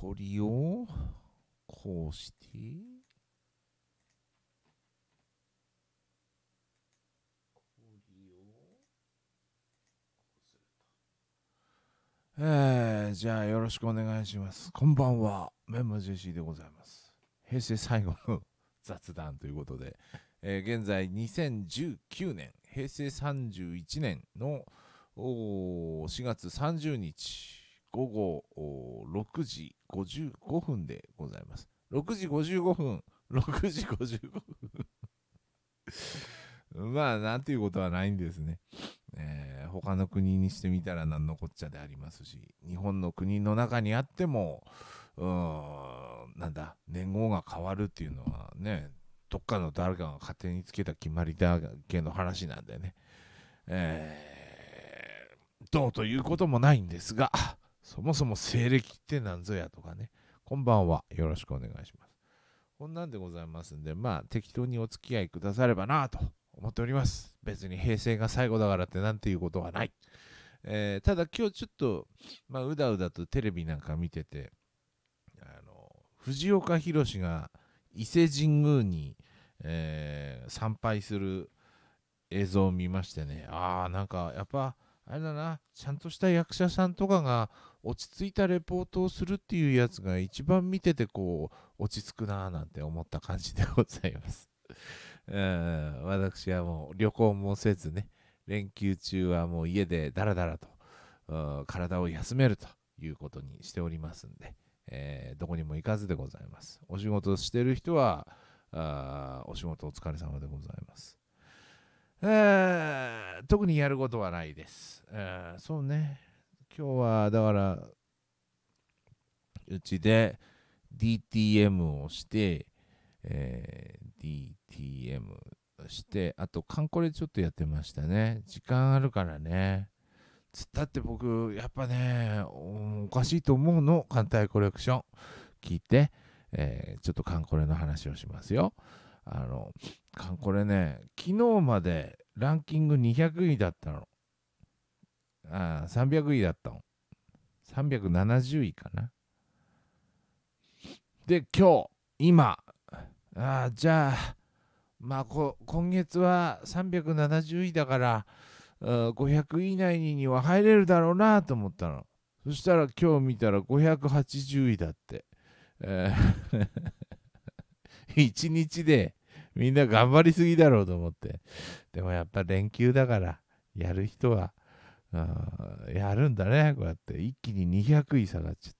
こりをこうして、えー、じゃあよろしくお願いします。こんばんは、メンマジェシーでございます。平成最後の雑談ということで、えー、現在2019年、平成31年のお4月30日、午後6時55分でございます。6時55分、6 時55分 まあ、なんていうことはないんですね。えー、他の国にしてみたら何のこっちゃでありますし、日本の国の中にあっても、うーん、なんだ、年号が変わるっていうのはね、どっかの誰かが勝手につけた決まりだけの話なんでね。えー、どうということもないんですが、そもそも西暦って何ぞやとかね、こんばんは。よろしくお願いします。こんなんでございますんで、まあ適当にお付き合いくださればなと思っております。別に平成が最後だからってなんていうことはない。えー、ただ今日ちょっと、まあ、うだうだとテレビなんか見てて、あの藤岡弘が伊勢神宮に、えー、参拝する映像を見ましてね、ああ、なんかやっぱ、あれだな、ちゃんとした役者さんとかが落ち着いたレポートをするっていうやつが一番見ててこう落ち着くなーなんて思った感じでございます うん私はもう旅行もせずね連休中はもう家でダラダラと、体を休めるということにしておりますんで、えー、どこにも行かずでございますお仕事してる人はあお仕事お疲れ様でございます特にやることはないです。そうね。今日はだからうちで DTM をして、えー、DTM してあとカンコレちょっとやってましたね時間あるからねつったって僕やっぱねおかしいと思うの艦隊コレクション聞いて、えー、ちょっとカンコレの話をしますよあのカンコレね昨日までランキング200位だったのああ、300位だったの。370位かな。で、今日、今、ああ、じゃあ、まあこ、今月は370位だから、500位以内には入れるだろうなと思ったの。そしたら今日見たら580位だって。えー1 日でみんな頑張りすぎだろうと思って。でもやっぱ連休だから、やる人はやるんだね、こうやって。一気に200位下がっちゃっ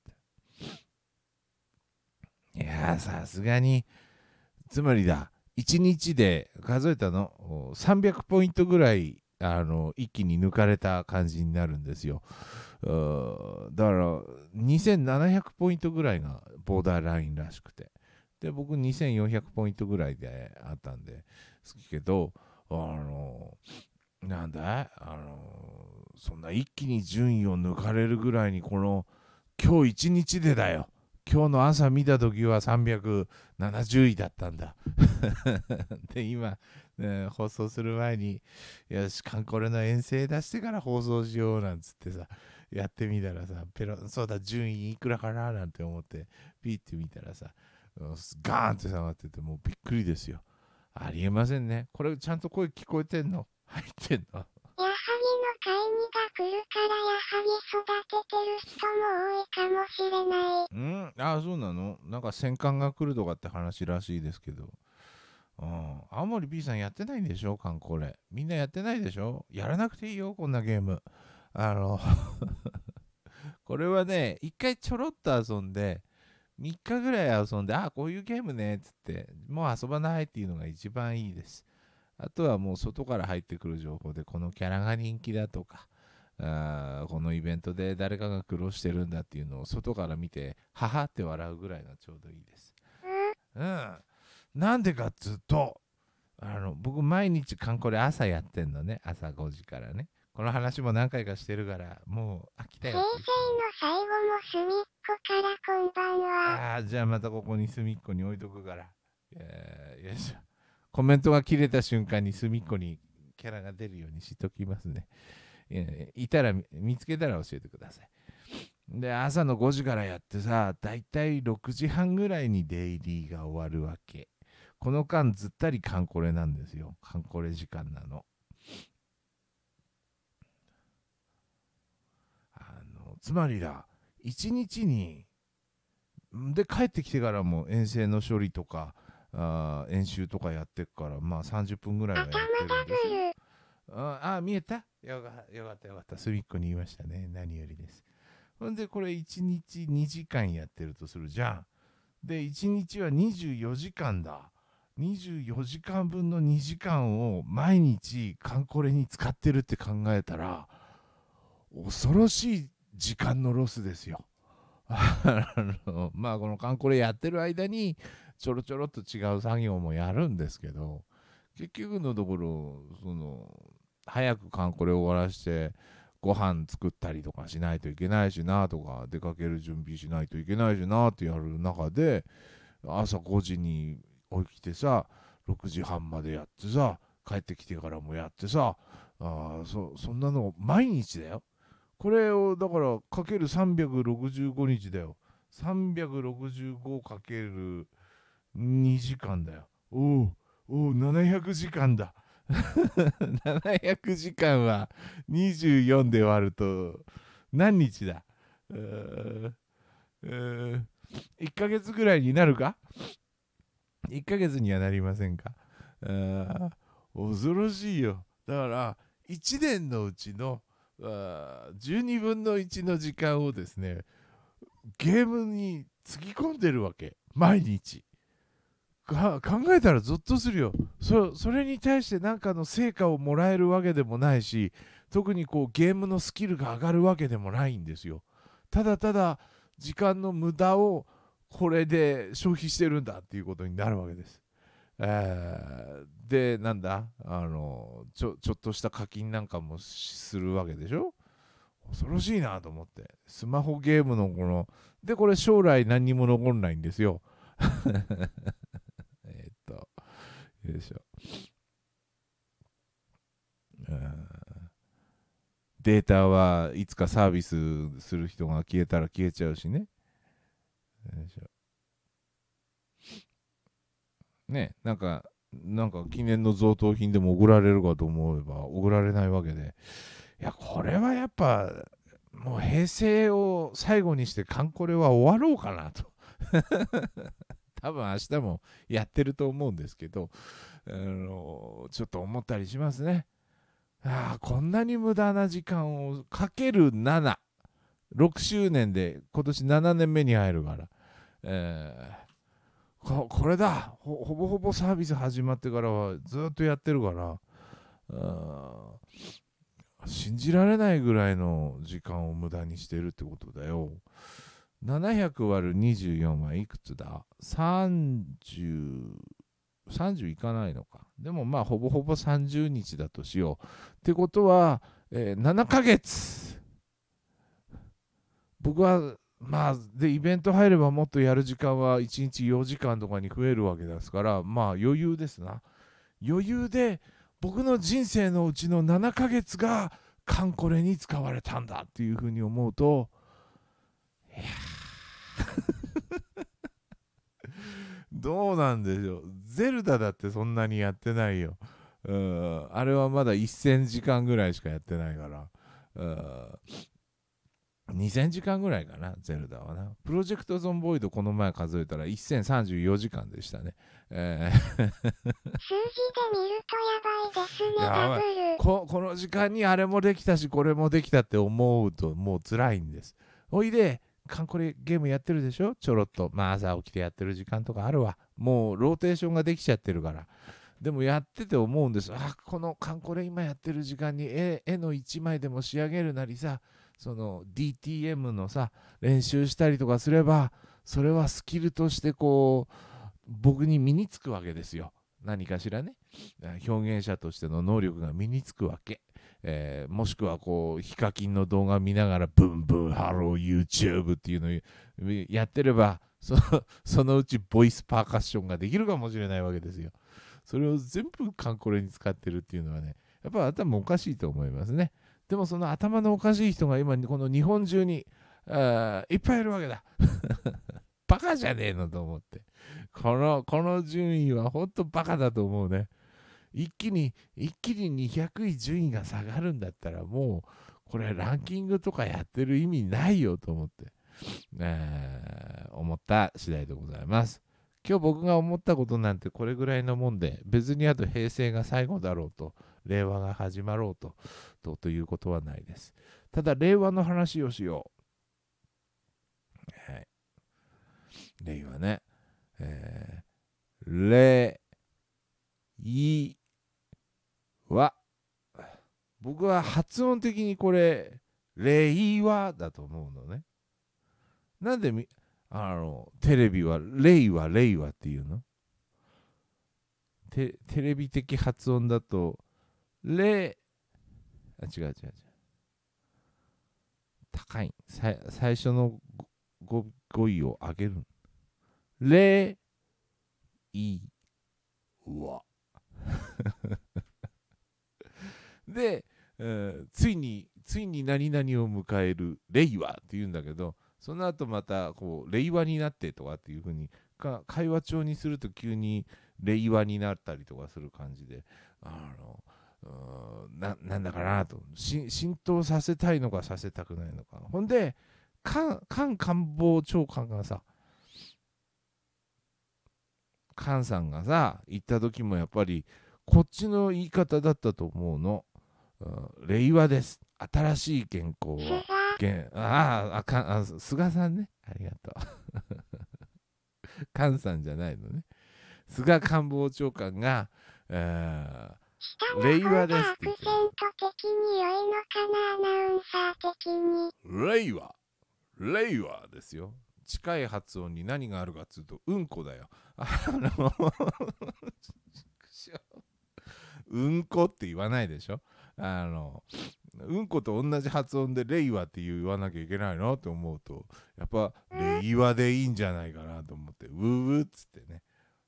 て。いやさすがに、つまりだ、1日で数えたの、300ポイントぐらい、あの、一気に抜かれた感じになるんですよ。だから、2700ポイントぐらいがボーダーラインらしくて。で、僕2400ポイントぐらいであったんで、好きけど、あの、なんだあの、そんな一気に順位を抜かれるぐらいにこの今日一日でだよ今日の朝見た時は370位だったんだ で今、ね、放送する前によしカンコレの遠征出してから放送しようなんつってさやってみたらさペロそうだ順位いくらかななんて思ってピッて見たらさガーンって下がっててもうびっくりですよありえませんねこれちゃんと声聞こえてんの入ってんのハギの会議が来るからやはり育ててる人も多いかもしれないうんああそうなのなんか戦艦が来るとかって話らしいですけどうん、青森 B さんやってないんでしょ観光れみんなやってないでしょやらなくていいよ、こんなゲーム。あの これはね、一回ちょろっと遊んで、3日ぐらい遊んで、あ、こういうゲームね、つって、もう遊ばないっていうのが一番いいです。あとはもう外から入ってくる情報で、このキャラが人気だとか、あこのイベントで誰かが苦労してるんだっていうのを外から見て、ははって笑うぐらいがちょうどいいです。うん。なんでかっつうと、あの、僕毎日観光で朝やってんのね。朝5時からね。この話も何回かしてるから、もう飽きたよ。平成の最後の隅っこからこんばんは。ああ、じゃあまたここに隅っこに置いとくから。えー、よいしょ。コメントが切れた瞬間に隅っこにキャラが出るようにしときますね。いたら、見つけたら教えてください。で、朝の5時からやってさ、だいたい6時半ぐらいにデイリーが終わるわけ。この間ずったりカンコレなんですよ。カンコレ時間なの。あの、つまりだ、1日に、で、帰ってきてからも遠征の処理とか、あ演習とかやってっから、まあ30分ぐらいはやってるんですああ、見えたよかよかったよかった。隅っこに言いましたね。何よりです。ほんで、これ1日2時間やってるとするじゃん。で、1日は24時間だ。24時間分の2時間を毎日カンコレに使ってるって考えたら、恐ろしい時間のロスですよ。あのまあこのカンコレやってる間にちょろちょろっと違う作業もやるんですけど結局のところその早くカこれ終わらしてご飯作ったりとかしないといけないしなとか出かける準備しないといけないしなってやる中で朝5時に起きてさ6時半までやってさ帰ってきてからもやってさあそそんなの毎日だよこれをだからかける365日だよ365かける2時間だよ。おお、おお、700時間だ。700 時間は24で割ると何日だうー1ヶ月ぐらいになるか ?1 ヶ月にはなりませんか恐ろしいよ。だから1年のうちの12分の1の時間をですねゲームにつぎ込んでるわけ毎日。考えたらゾッとするよそれに対して何かの成果をもらえるわけでもないし特にこうゲームのスキルが上がるわけでもないんですよただただ時間の無駄をこれで消費してるんだっていうことになるわけです。えー、でなんだあのちょちょっとした課金なんかもするわけでしょ恐ろしいなと思ってスマホゲームのこのでこれ将来何にも残んないんですよでしょう。データはいつかサービスする人が消えたら消えちゃうしね。ね、なんか、なんか記念の贈答品でも送られるかと思えば送られないわけで、いや、これはやっぱ、もう平成を最後にして、カンコレは終わろうかなと多分明日もやってると思うんですけど、あのちょっと思ったりしますね。ああ、こんなに無駄な時間をかける7。6周年で今年7年目に会えるから、えー、ここれだほぼほぼサービス始まってからはずっとやってるから信じられないぐらいの時間を無駄にしてるってことだよ。700割る24はいくつだ ?30、30いかないのか。でもまあ、ほぼほぼ30日だとしよう。ってことは、えー、7ヶ月僕は、まあ、で、イベント入ればもっとやる時間は1日4時間とかに増えるわけですから、まあ余裕ですな。余裕で僕の人生のうちの7ヶ月がカンコレに使われたんだっていうふうに思うと、いやー どうなんでしょう。ゼルダだってそんなにやってないよ。うん。あれはまだ1000時間ぐらいしかやってないから。うん。2000時間ぐらいかな、ゼルダはな。プロジェクトゾンボイドこの前数えたら1034時間でしたね。えー数字で見るとやばいですね、ダブルこ。この時間にあれもできたし、これもできたって思うともう辛いんです。おいで、間これゲームやってるでしょちょろっと。まあ朝起きてやってる時間とかあるわ。もうローテーションができちゃってるから。でもやってて思うんです。あ、このカンコレ今やってる時間に絵絵の1枚でも仕上げるなりさ、その DTM のさ、練習したりとかすれば、それはスキルとしてこう、僕に身につくわけですよ。何かしらね。表現者としての能力が身につくわけ。えー、もしくはこう、ヒカキンの動画見ながら、ブンブン、ハロー、YouTube っていうのをやってれば、そそのうちボイスパーカッションができるかもしれないわけですよ。それを全部カンコレに使ってるっていうのはね、やっぱ頭おかしいと思いますね。でもその頭のおかしい人が今、この日本中にあいっぱいいるわけだ。バカじゃねえのと思って。この、この順位は本当バカだと思うね。一気に、一気に200位順位が下がるんだったら、もう、これランキングとかやってる意味ないよと思って、えー、思った次第でございます。今日僕が思ったことなんてこれぐらいのもんで、別にあと平成が最後だろうと、令和が始まろうと、とということはないです。ただ、令和の話をしよう。はい。令和ね。えー、れ、い、は僕は発音的にこれいわだと思うのねなんであのテレビは令和令和っていうのテレビ的発音だとれ。あ違う違う違う高い最初の語彙を上げるれ。いわで、えー、ついについに何々を迎える令和って言うんだけどその後またこう令和になってとかっていうふうにか会話帳にすると急に令和になったりとかする感じであのななんだかなと浸透させたいのかさせたくないのかほんで菅官房長官がさ菅さんがさ行った時もやっぱりこっちの言い方だったと思うの令和です。新しい健康を。ああかあ、菅さんね。ありがとう。菅さんじゃないのね。菅官房長官が、令和ですンサー的に。令和。令和ですよ。近い発音に何があるかっつうと、うんこだよ。あの うんこって言わないでしょ。あの、うんこと同じ発音で令和って言わなきゃいけないのって思うと、やっぱ令和でいいんじゃないかなと思って、ううっつってね。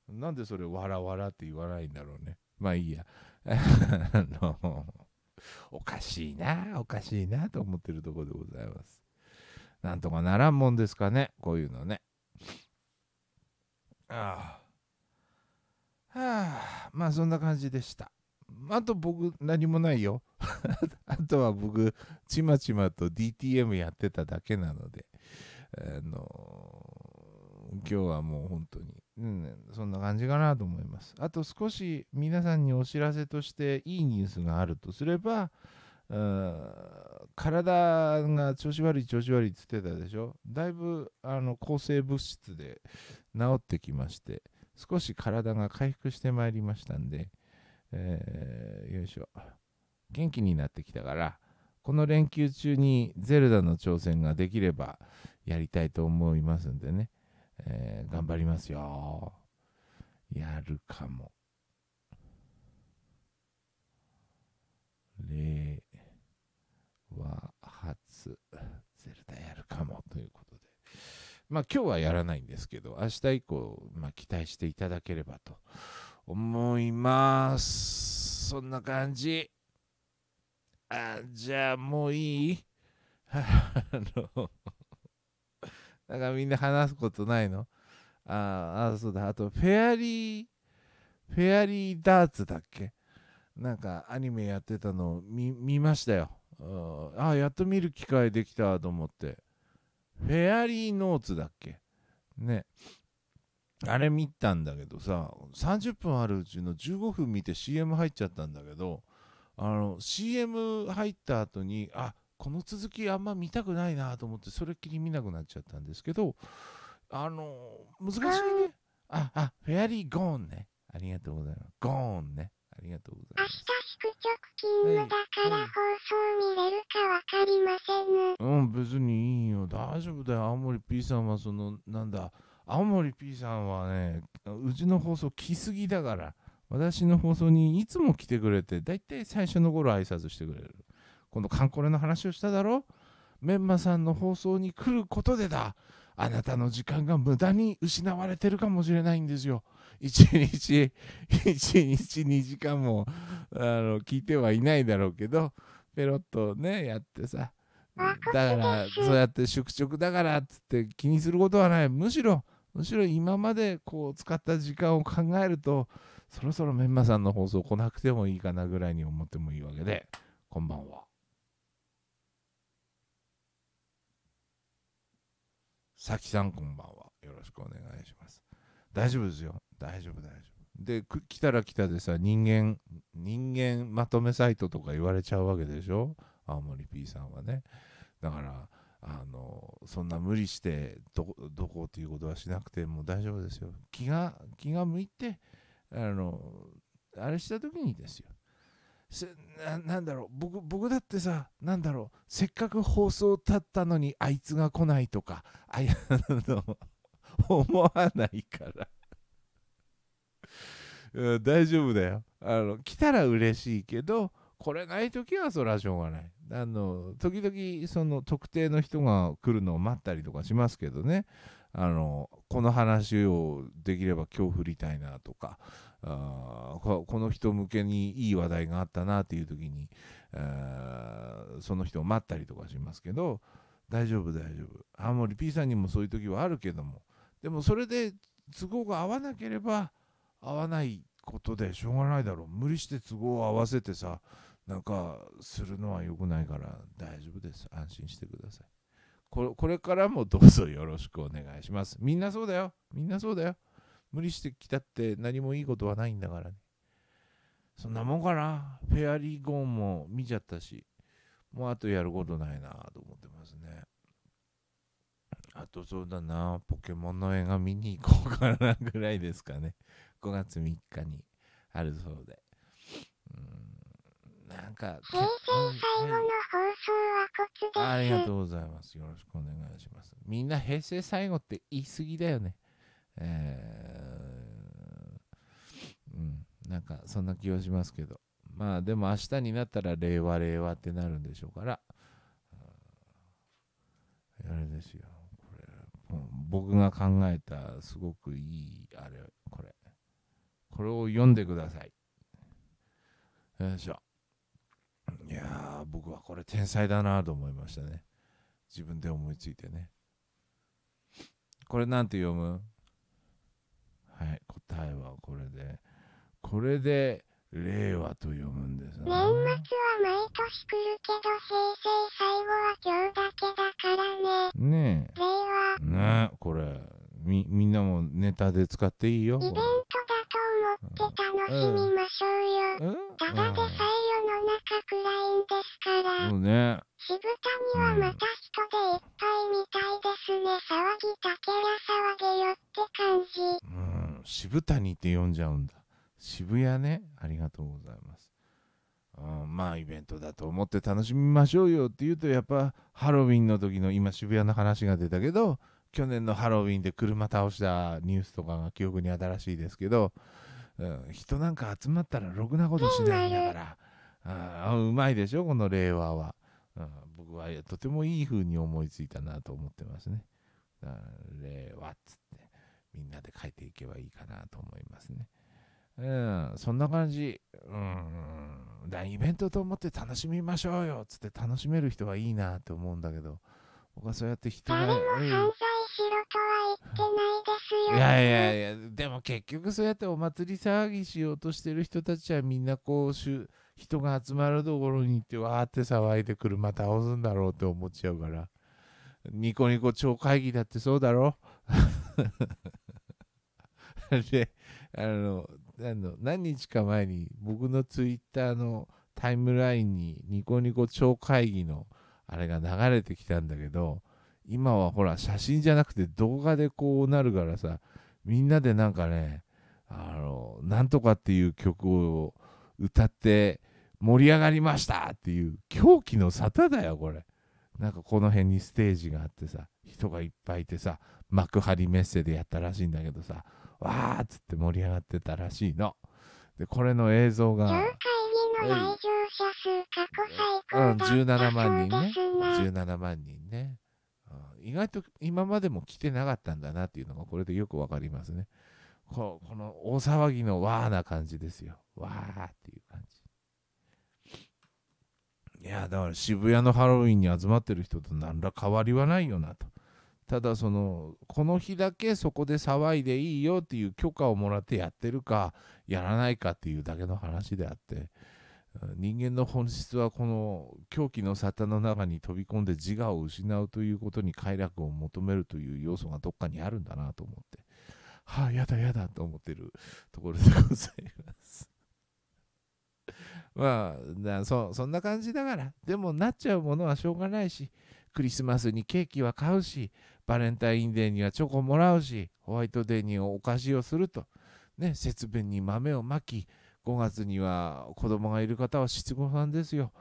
なんでそれわらわらって言わないんだろうね。まあいいや。あの、おかしいな、おかしいなと思ってるとこでございます。なんとかならんもんですかね、こういうのね。ああ。はあ、まあそんな感じでした。あと僕何もないよ あとは僕ちまちまと DTM やってただけなのであのー、今日はもう本当に、うん、そんな感じかなと思いますあと少し皆さんにお知らせとしていいニュースがあるとすれば体が調子悪い調子悪いっつってたでしょだいぶあの抗生物質で治ってきまして少し体が回復してまいりましたんでえー、よいしょ。元気になってきたから、この連休中にゼルダの挑戦ができればやりたいと思いますんでね、えー、頑張りますよ。やるかも。令和初ゼルダやるかもということで。まあ今日はやらないんですけど、明日以降、まあ、期待していただければと思いますそんな感じあじゃあもういい あの なんかみんな話すことないのああそうだあとフェアリーフェアリーダーツだっけなんかアニメやってたの見ましたよあやっと見る機会できたと思ってフェアリーノーツだっけねあれ見たんだけどさ30分あるうちの15分見て CM 入っちゃったんだけどあの CM 入った後にあこの続きあんま見たくないなと思ってそれっきり見なくなっちゃったんですけどあの難しいねああフェアリーゴーンねありがとうございますゴーンねありがとうございます。明日宿直勤務だから放送見れるかわかりません、うん、別にいいよ。大丈夫だよ。青森 P さんはその、なんだ、青森 P さんはね、うちの放送来すぎだから、私の放送にいつも来てくれて、だいたい最初の頃挨拶してくれる。このカンコレの話をしただろメンマさんの放送に来ることでだ。あなたの時間が無駄に失われてるかもしれないんですよ。一日、一日2時間も、あの、聞いてはいないだろうけど、ペロッとね、やってさ。だから、そうやって宿直だからっつって気にすることはない。むしろ、むしろ今までこう使った時間を考えるとそろそろメンマさんの放送来なくてもいいかなぐらいに思ってもいいわけでこんばんはさきさんこんばんはよろしくお願いします大丈夫ですよ大丈夫大丈夫で来たら来たでさ人間人間まとめサイトとか言われちゃうわけでしょ青森 P さんはねだからあのそんな無理してどこっていうことはしなくても大丈夫ですよ気が気が向いてあのあれした時にですよなんだろう僕僕だってさなんだろうせっかく放送立ったのにあいつが来ないとかあいの思わないからうん、大丈夫だよあの来たら嬉しいけど来れない時はそはしょうがないあの時々その特定の人が来るのを待ったりとかしますけどねあのこの話をできれば今日振りたいなとかあこの人向けにいい話題があったなっていう時にその人を待ったりとかしますけど大丈夫大丈夫青森 P さんにもそういう時はあるけどもでもそれで都合が合わなければ合わないことでしょうがないだろう無理して都合を合わせてさなんかするのは良くないから大丈夫です安心してくださいこれからもどうぞよろしくお願いしますみんなそうだよみんなそうだよ無理してきたって何もいいことはないんだからねそんなもんかなフェアリーゴーンも見ちゃったしもうあとやることないなと思ってますねあとそうだな、ポケモンの映画見に行こうかなぐらいですかね。5月3日にあるそうで。なんか。平成最後の放送はこっちです。ありがとうございます。よろしくお願いします。みんな平成最後って言い過ぎだよね。えー、うん。なんか、そんな気がしますけど。まあ、でも明日になったら令和令和ってなるんでしょうから。あれですよ。これ、僕が考えたすごくいい、あれ、これ。これを読んでください。よいしょ。いや僕はこれ天才だなと思いましたね自分で思いついてねこれなんて読むはい答えはこれでこれで令和と読むんです年末は毎年来るけど平成最後は今日だけだからねねえ令和ねこれみみんなもネタで使っていいよイベントと思って楽しみましょうよ。ただでさえ世の中暗いんですから。そうね。渋谷はまた人でいっぱいみたいですね。騒ぎたけり騒げよって感じ。うん、渋谷って呼んじゃうんだ。渋谷ね。ありがとうございます。うん、まあイベントだと思って楽しみましょうよって言うとやっぱハロウィンの時の今渋谷の話が出たけど去年のハロウィンで車倒したニュースとかが記憶に新しいですけど、うん、人なんか集まったらろくなことしないんだから、あうまいでしょこの令和は、うん、僕はとてもいい風に思いついたなと思ってますね令和っつってみんなで書いていけばいいかなと思いますねうんそんな感じうんだイベントと思って楽しみましょうよっつって楽しめる人はいいなと思うんだけど僕はそうやって人誰も犯罪しろとは言ってないですよ、ね、いやいやいやでも結局そうやってお祭り騒ぎしようとしてる人たちはみんなこうしゅ人が集まるところに行ってわーって騒いで車倒すんだろうって思っちゃうからニコニコ超会議だってそうだろ であのあの何日か前に僕のツイッターのタイムラインにニコニコ超会議の「あれが流れてきたんだけど、今はほら、写真じゃなくて動画でこうなるからさ、みんなでなんかね、あの、なんとかっていう曲を歌って盛り上がりましたっていう狂気の沙汰だよ、これ。なんかこの辺にステージがあってさ、人がいっぱいいてさ、幕張メッセでやったらしいんだけどさ、わーっつって盛り上がってたらしいの。で、これの映像が。のうん、17万人ね。17万人ね、うん。意外と今までも来てなかったんだなっていうのがこれでよくわかりますね。ここの大騒ぎのわーな感じですよ。わーっていう感じ。いや、だから渋谷のハロウィンに集まってる人と何ら変わりはないよなと。ただそのこの日だけそこで騒いでいいよっていう許可をもらってやってるかやらないかっていうだけの話であって人間の本質はこの狂気の沙汰の中に飛び込んで自我を失うということに快楽を求めるという要素がどっかにあるんだなと思ってはあやだやだと思ってるところでございます まあそそんな感じだからでもなっちゃうものはしょうがないしクリスマスにケーキは買うしバレンタインデーにはチョコもらうしホワイトデーにお菓子をするとね節分に豆をまき5月には子供がいる方は七五三ですよ。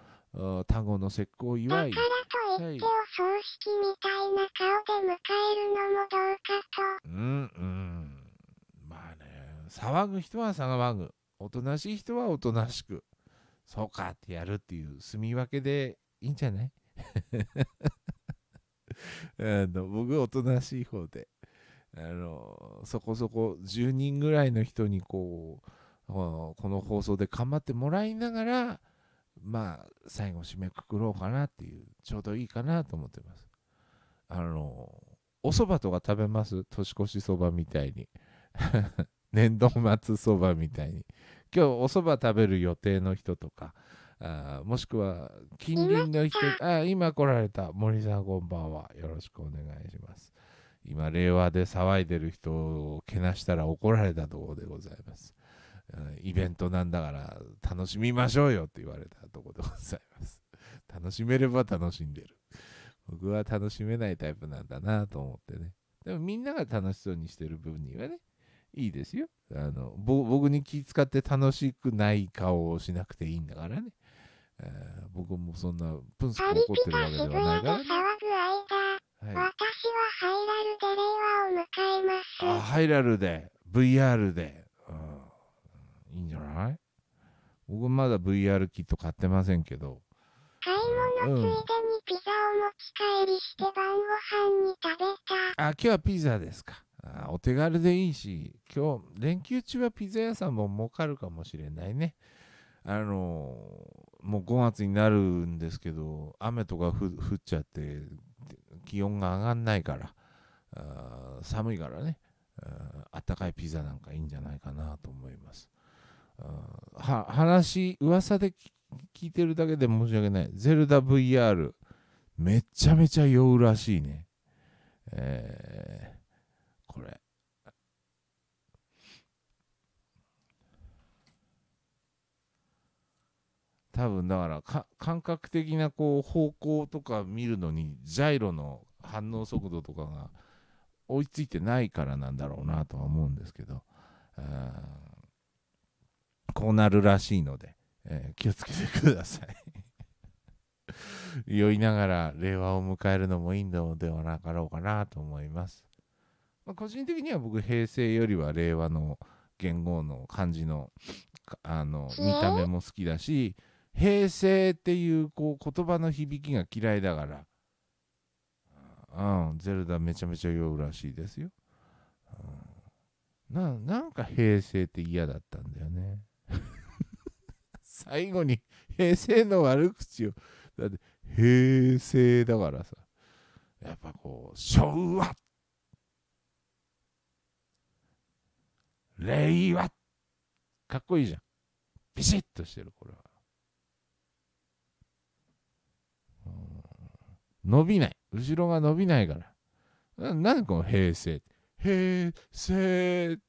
単語の節句を祝い。だからと言ってお葬式みたいな顔で迎えるのもどうかと。うんうん。まあね、騒ぐ人は騒ぐ。おとなしい人はおとなしく。そうかってやるっていう住み分けでいいんじゃない あの僕おとなしい方であのそこそこ10人ぐらいの人にこうこの放送で頑張ってもらいながら、まあ、最後締めくくろうかなっていう、ちょうどいいかなと思ってます。あの、お蕎麦とか食べます年越しそばみたいに。年度末そばみたいに。今日お蕎麦食べる予定の人とか、あもしくは近隣の人、あ今来られた森さんこんばんは。よろしくお願いします。今、令和で騒いでる人をけなしたら怒られたところでございます。イベントなんだから楽しみましょうよって言われたところでございます。楽しめれば楽しんでる。僕は楽しめないタイプなんだなと思ってね。でもみんなが楽しそうにしてる分にはね、いいですよ。あの僕に気使って楽しくない顔をしなくていいんだからね。えー、僕もそんなプンスク怒ってるわけではないから、ね。い、私はハイラルで令和を迎えます。あ、ハイラルで、VR で。いいんじゃない僕まだ VR キット買ってませんけど。買い物ついでにピザを持ち帰りして晩ご飯に食べた。あ、今日はピザですか。あお手軽でいいし、今日、連休中はピザ屋さんも儲かるかもしれないね。あのー、もう5月になるんですけど、雨とか降っちゃって、気温が上がんないから、あ寒いからねあったかいピザなんかいいんじゃないかなと思います。は話噂で聞いてるだけで申し訳ないゼルダ VR めちゃめちゃ酔うらしいねえー、これ多分だから感覚的なこう方向とか見るのにジャイロの反応速度とかが追いついてないからなんだろうなとは思うんですけど、うんこうなるらしいので、えー、気をつけてください 酔いながら令和を迎えるのもいいのではなかろうかなと思います。まあ、個人的には僕平成よりは令和の元号の漢字のあの見た目も好きだし平成っていうこう言葉の響きが嫌いだから、うん、ゼルダめちゃめちゃ酔うらしいですよ。うん、ななんか平成って嫌だったんだよね。最後に平成の悪口をだって平成だからさやっぱこう昭和令和かっこいいじゃんビシッとしてるこれは伸びない後ろが伸びないからななんでこの平成平成って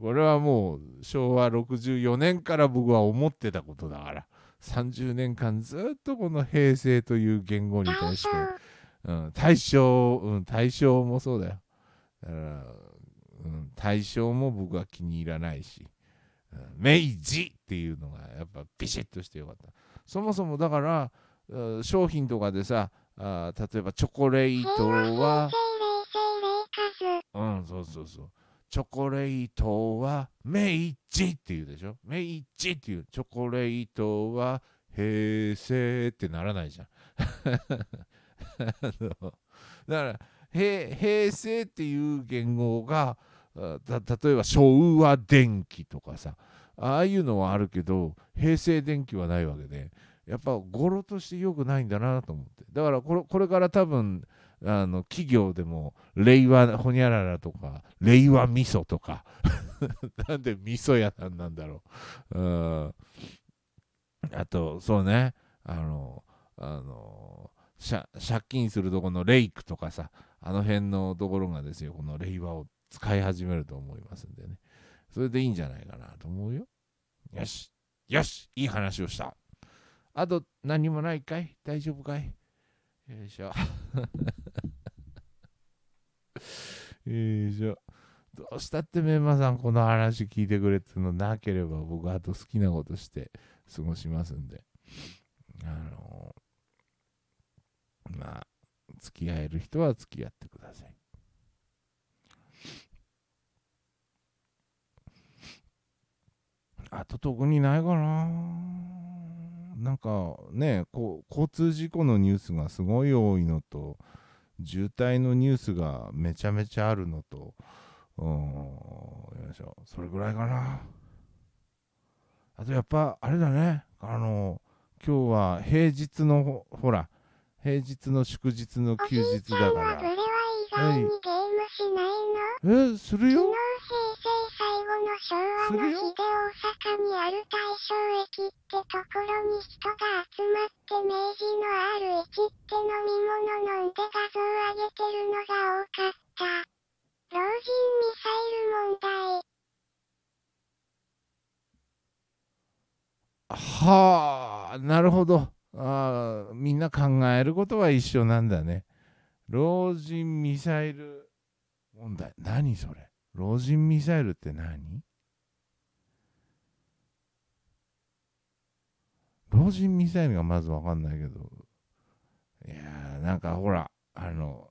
これはもう昭和64年から僕は思ってたことだから30年間ずっとこの平成という言語に対して、うん、対象、うん、もそうだよだから、うん、対象も僕は気に入らないし、うん、明治っていうのがやっぱビシッとしてよかったそもそもだから、うん、商品とかでさあ例えばチョコレートはうんそうそうそうチョコレートは明治って言うでしょ明治っていうチョコレートは平成ってならないじゃん だから平成っていう言語が例えば昭和電気とかさああいうのはあるけど平成電気はないわけでやっぱ語呂として良くないんだなと思ってだからこれこれから多分あの企業でも令和ほにゃららとか令和味噌とか なんで味噌屋さんなんだろううんあとそうねあのあの借金するとこのレイクとかさあの辺のところがですよこの令和を使い始めると思いますんでねそれでいいんじゃないかなと思うよよしよしいい話をしたあと何もないかい大丈夫かいよいしょえー、じゃどうしたってメンマさんこの話聞いてくれってうのなければ僕あと好きなことして過ごしますんであのー、まあ付き合える人は付き合ってくださいあと特にないかななんかねこう交通事故のニュースがすごい多いのと渋滞のニュースがめちゃめちゃあるのと、うん、よいしょ、それぐらいかな。あとやっぱ、あれだね、あの、今日は平日のほら、平日の祝日の休日だから。え、するよ。昨日の昭和の日で大阪にある大正駅ってところに人が集まって明治の R1 って飲み物飲んで画像上げてるのが多かった。老人ミサイル問題。はあ、なるほど。あみんな考えることは一緒なんだね。老人ミサイル問題。何それ老人ミサイルって何老人ミサイルがまず分かんないけど、いやなんかほら、あの、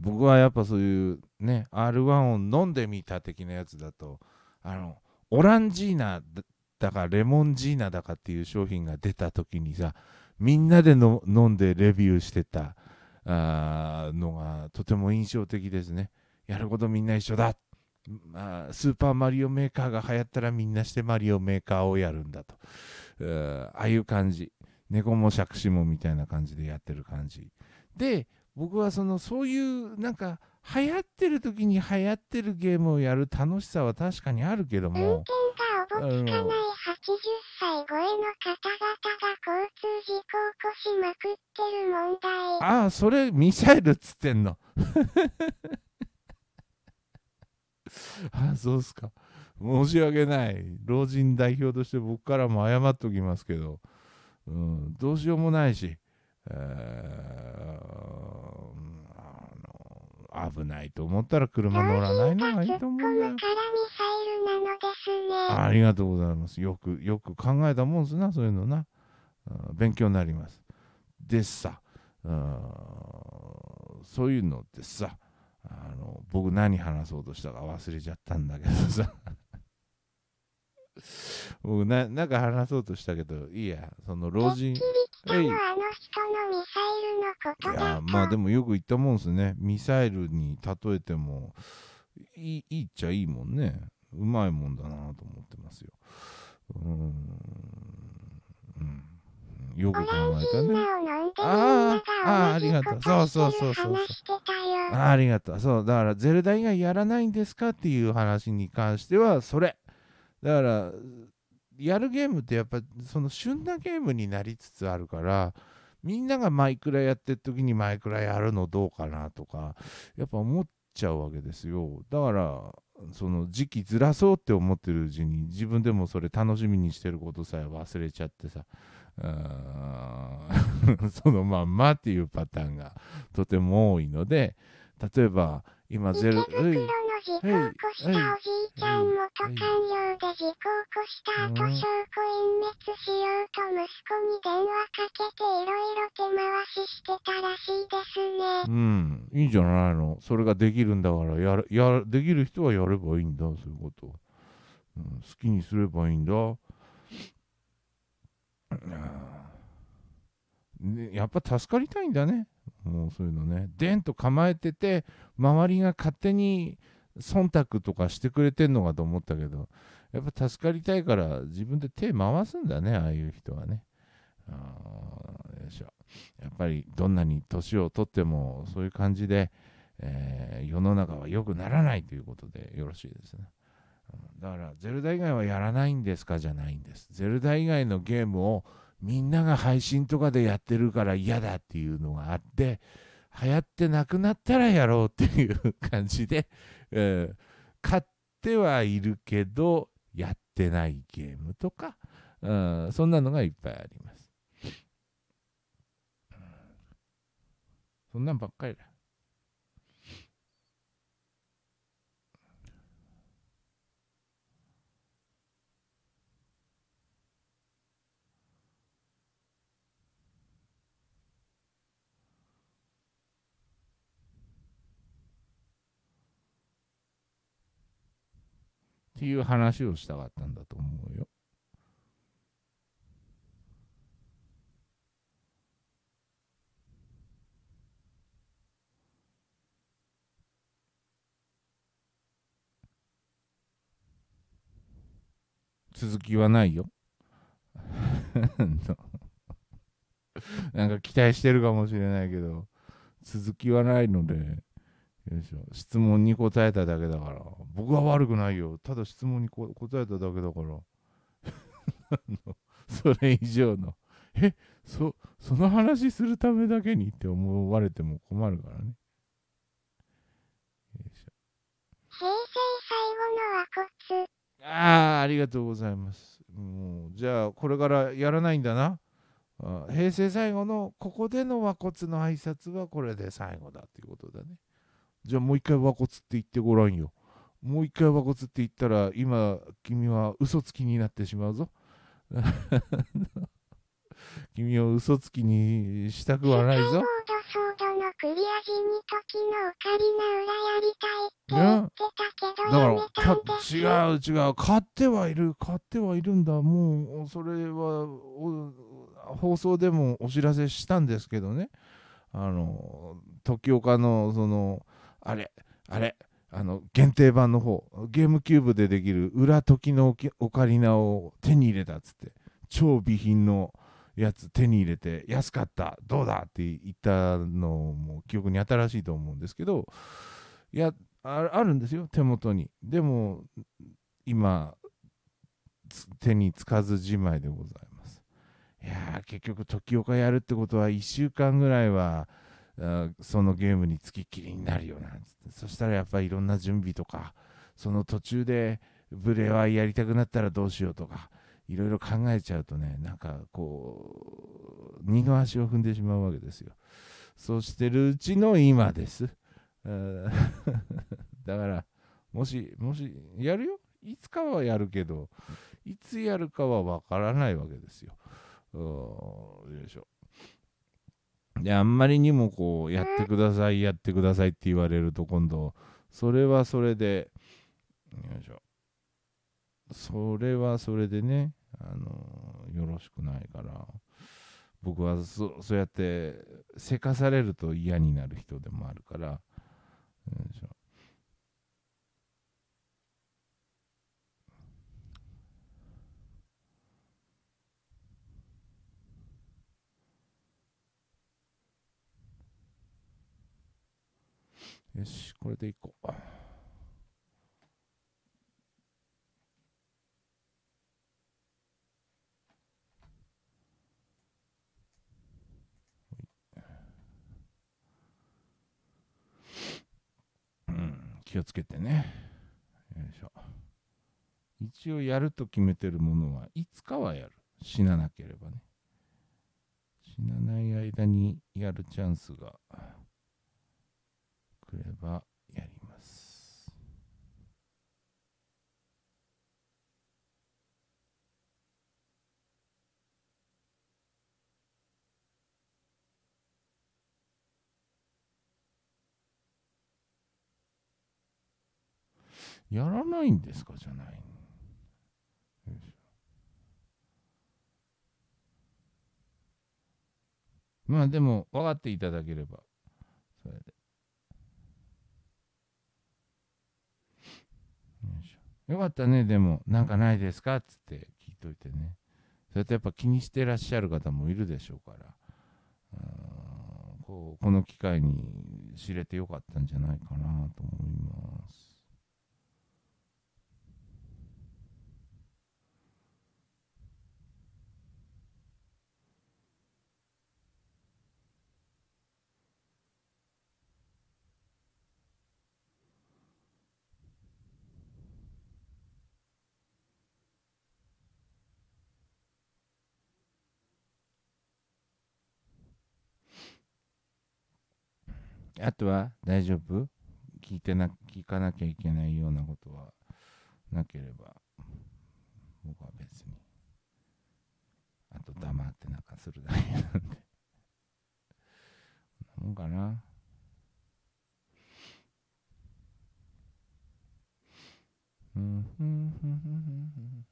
僕はやっぱそういうね、R1 を飲んでみた的なやつだと、あの、オランジーナだかレモンジーナだかっていう商品が出た時にさ、みんなで飲んでレビューしてたあのがとても印象的ですね。やることみんな一緒だ。まあ、スーパーマリオメーカーが流行ったらみんなしてマリオメーカーをやるんだと。ああいう感じ。猫も杓子もみたいな感じでやってる感じ。で、僕はその、そういうなんか、流行ってる時に流行ってるゲームをやる楽しさは確かにあるけども。運転がおぼつかない80歳超えの方々が交通事故を起こしまくってる問題。ああ、それミサイルっつってんの。あ、そうっすか。申し訳ない。老人代表として僕からも謝っておきますけど、うん、どうしようもないし、えー危ないと思ったら車乗らないのがいいと思うんありがとうございます。よく、よく考えたもんすな、そういうのな。うん、勉強になります。でさ、うん、そういうのってさ、あの僕何話そうとしたか忘れちゃったんだけどさ 僕ななんか話そうとしたけどいいやその老人いやまあでもよく言ったもんですねミサイルに例えてもいいいいっちゃいいもんねうまいもんだなと思ってますようん。よく考えたね。ああ、ありがとう。そうそうそうそうそう。あありがとう。そう、だからゼルダ以外やらないんですかっていう話に関しては、それ。だから、やるゲームってやっぱその旬なゲームになりつつあるからみんながマイクラやってる時にマイクラやるのどうかなとかやっぱ思っちゃうわけですよだからその時期ずらそうって思ってるうちに自分でもそれ楽しみにしてることさえ忘れちゃってさ そのまんまっていうパターンがとても多いので例えば今ゼロ。池袋の事故起こしたおじいちゃん元官僚で事故起こした後証拠隠滅しようと息子に電話かけていろいろ手回ししてたらしいですね。うん、いいんじゃないのそれができるんだからやるやる、できる人はやればいいんだそういうこと、うん、好きにすればいいんだ。でやっぱ助かりたいんだね。もうそういうのね。でんと構えてて、周りが勝手に忖度とかしてくれてんのかと思ったけど、やっぱ助かりたいから自分で手回すんだね、ああいう人はね。あよいしょやっぱりどんなに年を取ってもそういう感じで、えー、世の中は良くならないということでよろしいですね。だから「ゼルダ以外はやらないんですか?」じゃないんです。ゼルダ以外のゲームをみんなが配信とかでやってるから嫌だっていうのがあって流行ってなくなったらやろうっていう感じで、え ー、買ってはいるけどやってないゲームとか、うん、そんなのがいっぱいあります。そんなんばっかりだ。ていう話をしたかったんだと思うよ。続きはないよ。なんか期待してるかもしれないけど、続きはないので。質問に答えただけだから僕は悪くないよただ質問に答えただけだから それ以上のえそその話するためだけにって思われても困るからね平成最後の和骨ああありがとうございますもうじゃあこれからやらないんだな平成最後のここでの和骨の挨拶はこれで最後だということだねじゃあもう一回和骨って言ってごらんよ。もう一回和骨って言ったら、今、君は嘘つきになってしまうぞ。君を嘘つきにしたくはないぞ。ソードソードのクリア時に時のオカリナ裏やりたいって言ってたけどやめたんですだから違う違う買ってはいる買ってはいるんだもうそれは放送でもお知らせしたんですけどねあの時岡のそのあれ、あれ、あの限定版の方ゲームキューブでできる裏時のオカリナを手に入れたっつって超備品のやつ手に入れて安かったどうだって言ったのも記憶に新しいと思うんですけどいやあるんですよ手元にでも今手につかずじまいでございますいや結局時岡やるってことは1週間ぐらいはそのゲームにつきっきりになるよなんつってそしたらやっぱりいろんな準備とかその途中でブレワイやりたくなったらどうしようとかいろいろ考えちゃうとねなんかこう二の足を踏んでしまうわけですよそうしてるうちの今です だからもしもしやるよいつかはやるけどいつやるかはわからないわけですよよいしょであんまりにもこうやってくださいやってくださいって言われると今度それはそれでよいしょそれはそれでねあのよろしくないから僕はそそうやってせかされると嫌になる人でもあるからよいしよし、これでいこう。うん、気をつけてね。よいしょ。一応やると決めてるものはいつかはやる。死ななければね。死なない間にやるチャンスが。くればやります。やらないんですかじゃない。まあでも分かっていただければよかったね、でも、なんかないですかっつって聞いといてね。それとやっぱ気にしてらっしゃる方もいるでしょうから、うんこうこの機会に知れてよかったんじゃないかなと思います。あとは大丈夫聞いてな聞かなきゃいけないようなことはなければ僕は別にあと黙ってなんかするだけなんでなもんかなうんんんんんん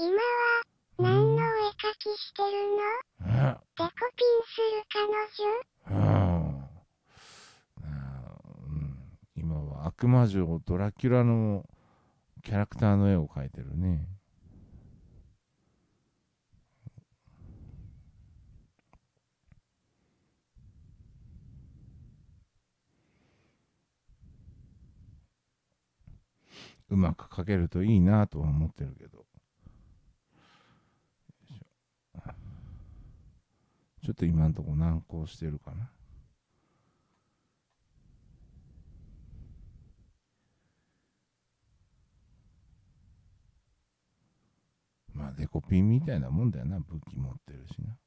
今は、何のお絵かきしてるの、うん、デコピンする彼女うん、うん。今は悪魔女ドラキュラのキャラクターの絵を描いてるね。うまく描けるといいなとは思ってるけど。ちょっと今のところ難航してるかな。まあ、デコピンみたいなもんだよな、武器持ってるしな。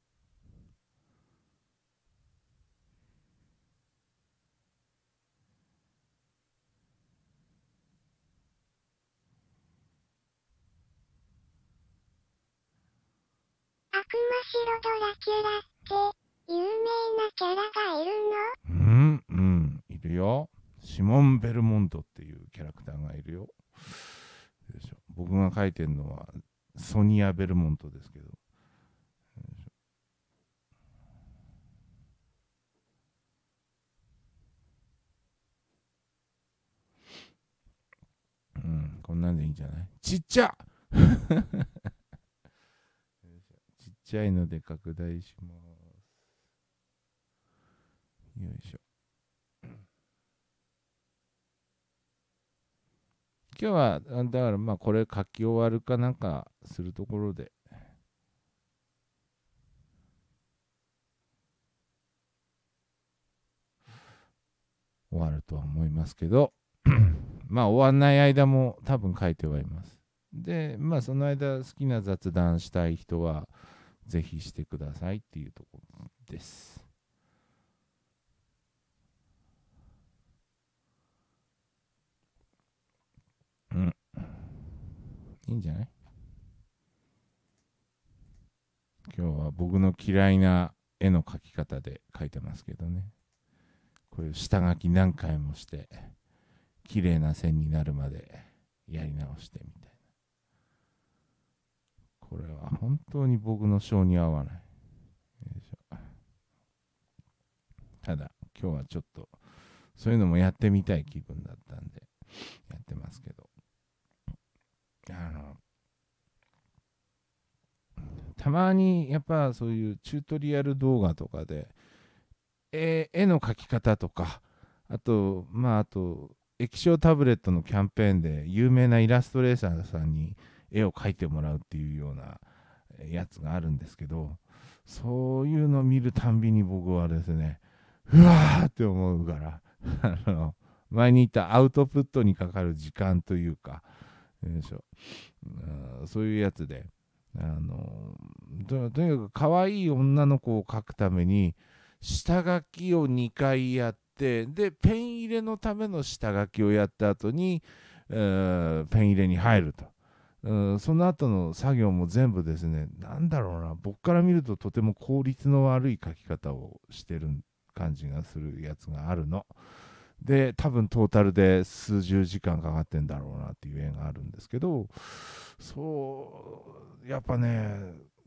悪魔城ドラキュラ。有名なキャラがいるのうんうんいるよシモン・ベルモンドっていうキャラクターがいるよ僕が書いてるのはソニア・ベルモントですけどうん、こんなんでいいんじゃないちっちゃ ちっちゃいので拡大します。よいしょ。今日は、だからまあこれ書き終わるかなんかするところで。終わるとは思いますけど まあ終わんない間も多分書いてはいます。で、まあその間好きな雑談したい人は、ぜひしてくださいっていうところです。いいんじゃない今日は僕の嫌いな絵の描き方で描いてますけどね。こういう下書き何回もして、綺麗な線になるまでやり直してみたいな。これは本当に僕の性に合わない。ただ、今日はちょっと、そういうのもやってみたい気分だったんで、やってますけど。あのたまにやっぱそういうチュートリアル動画とかで絵絵の描き方とかあとまああと液晶タブレットのキャンペーンで有名なイラストレーサーさんに絵を描いてもらうっていうようなやつがあるんですけどそういうの見るたんびに僕はですねうわーって思うからあの前に言ったアウトプットにかかる時間というかでしょそういうやつであのととにかく可愛い女の子を描くために下書きを2回やってでペン入れのための下書きをやった後に、えペン入れに入ると。その後の作業も全部ですね、何だろうな、僕から見るととても効率の悪い書き方をしてる感じがするやつがあるの。で多分トータルで数十時間かかってんだろうなっていう絵があるんですけどそうやっぱね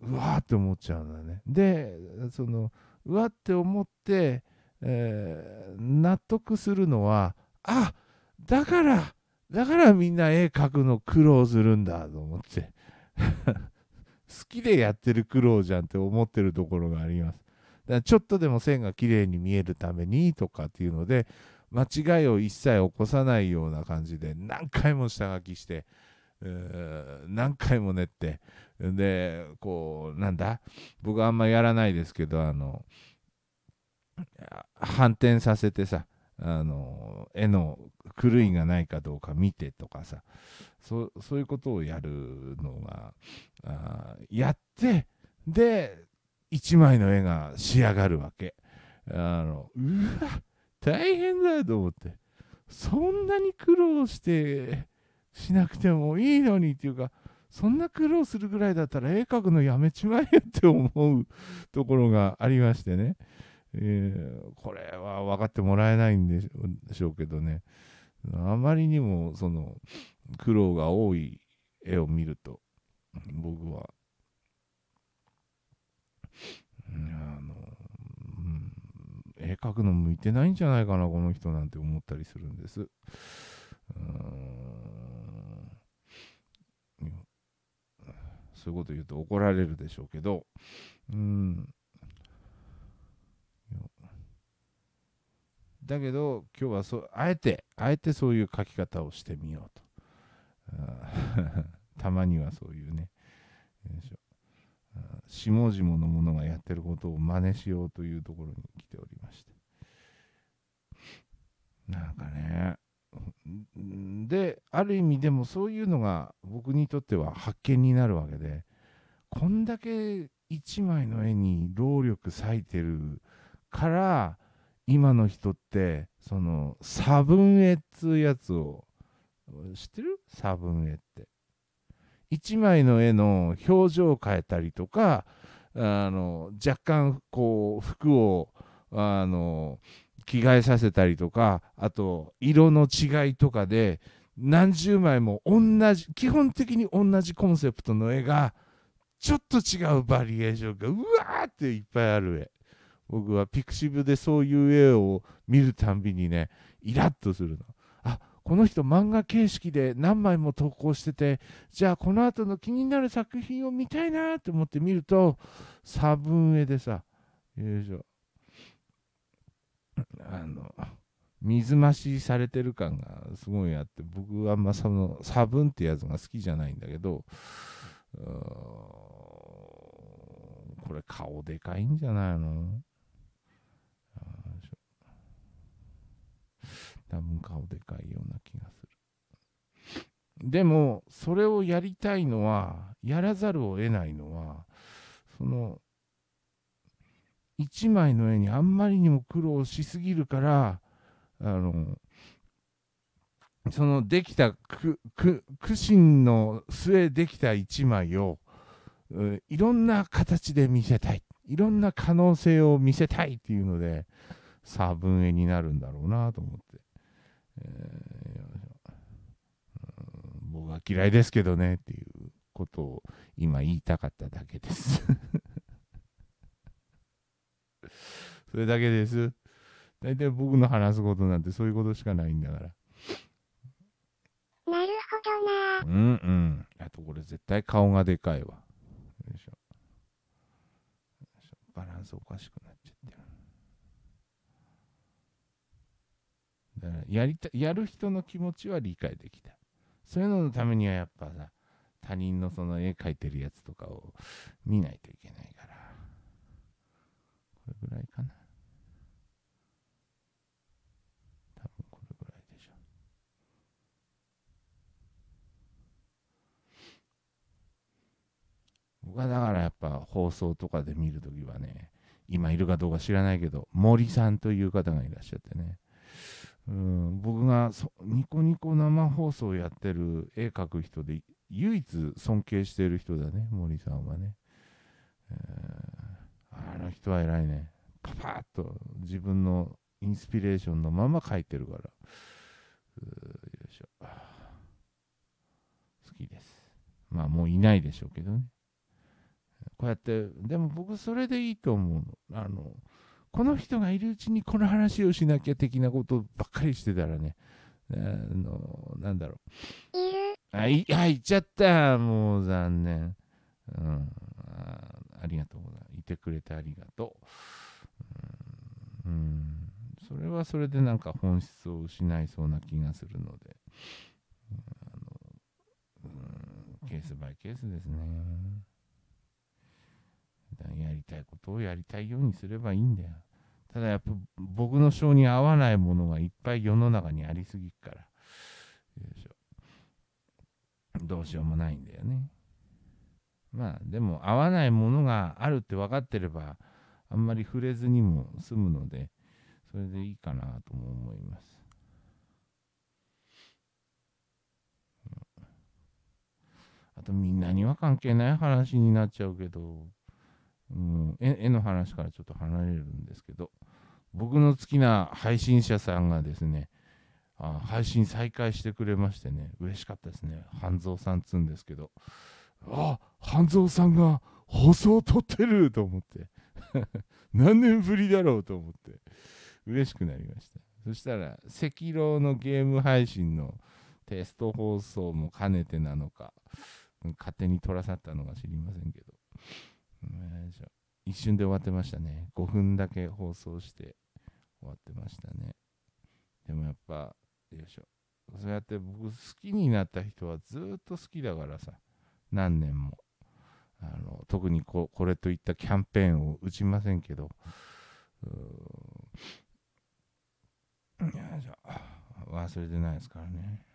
うわーって思っちゃうんだねでそのうわって思って、えー、納得するのはあだからだからみんな絵描くの苦労するんだと思って 好きでやってる苦労じゃんって思ってるところがありますだからちょっとでも線が綺麗に見えるためにとかっていうので間違いを一切起こさないような感じで何回も下書きして何回も練ってでこうなんだ僕あんまやらないですけどあの反転させてさあの絵の狂いがないかどうか見てとかさそそういうことをやるのがあやってで1枚の絵が仕上がるわけ。あのうわっ大変だよと思って。そんなに苦労してしなくてもいいのにっていうか、そんな苦労するぐらいだったら絵描くのやめちまえって思うところがありましてね。えー、これは分かってもらえないんでしょうけどね。あまりにもその苦労が多い絵を見ると、僕は、あの、絵描くの向いてないんじゃないかな、この人なんて思ったりするんです。うんそういうこと言うと怒られるでしょうけど、うん。だけど、今日はそあえて、あえてそういう書き方をしてみようと。たまにはそういうね、よいしょ。下々のものがやってることを真似しようというところになんかね。で、ある意味でもそういうのが僕にとっては発見になるわけで、こんだけ一枚の絵に労力割いてるから、今の人って、その、差分絵っつうやつを、知ってる差分絵って。一枚の絵の表情を変えたりとか、あの、若干、こう、服を、あの、着替えさせたりとかあと色の違いとかで何十枚も同じ基本的に同じコンセプトの絵がちょっと違うバリエーションがうわーっていっぱいある絵僕はピクシブでそういう絵を見るたんびにねイラッとするのあこの人漫画形式で何枚も投稿しててじゃあこの後の気になる作品を見たいなと思って見ると差分絵でさよいしょあの、水増しされてる感がすごいあって、僕はあんまその、差分ってやつが好きじゃないんだけど、これ顔でかいんじゃないの多分顔でかいような気がする。でも、それをやりたいのは、やらざるを得ないのは、その、1枚の絵にあんまりにも苦労しすぎるからあのそのできた苦心の末できた1枚をいろんな形で見せたいいろんな可能性を見せたいっていうので差分絵になるんだろうなと思って、えー、僕は嫌いですけどねっていうことを今言いたかっただけですそれだけです。大体僕の話すことなんてそういうことしかないんだから。なるほどな。うんうん。あとこれ絶対顔がでかいわ。よいしょ。よいしょバランスおかしくなっちゃってる。だからやりたやる人の気持ちは理解できた。そういうののためにはやっぱさ、他人のその絵描いてるやつとかを見ないといけないこれぐらいかな。多分これぐらいでしょ。僕はだからやっぱ放送とかで見るときはね、今いるかどうか知らないけど、森さんという方がいらっしゃってね。うん僕がニコニコ生放送やってる絵描く人で唯一尊敬してる人だね森さんはね、えーあの人は偉いね。パパッと自分のインスピレーションのまま書いてるから。よいしょ。好きです。まあもういないでしょうけどね。こうやって、でも僕それでいいと思うの。あの、この人がいるうちにこの話をしなきゃ的なことばっかりしてたらね、あの、なんだろう。あ、い、あ、行っちゃった。もう残念。うん。あありがとうございます。てくれてありがとう。うん、それはそれでなんか本質を失いそうな気がするので、あのうん、ケースバイケースですね。やりたいことをやりたいようにすればいいんだよ。ただやっぱ僕の性に合わないものがいっぱい世の中にありすぎるから。どうしようもないんだよね。まあでも合わないものがあるって分かってればあんまり触れずにも済むのでそれでいいかなとも思います。あとみんなには関係ない話になっちゃうけど、うん、絵の話からちょっと離れるんですけど僕の好きな配信者さんがですねあ配信再開してくれましてね嬉しかったですね半蔵さんっつうんですけど。あ半蔵さんが放送を撮ってると思って 何年ぶりだろうと思って嬉しくなりましたそしたら赤老のゲーム配信のテスト放送も兼ねてなのか勝手に撮らさったのか知りませんけど一瞬で終わってましたね5分だけ放送して終わってましたねでもやっぱよいしょそうやって僕好きになった人はずっと好きだからさ何年もあの特にここれといったキャンペーンを打ちませんけど忘れてないですからね。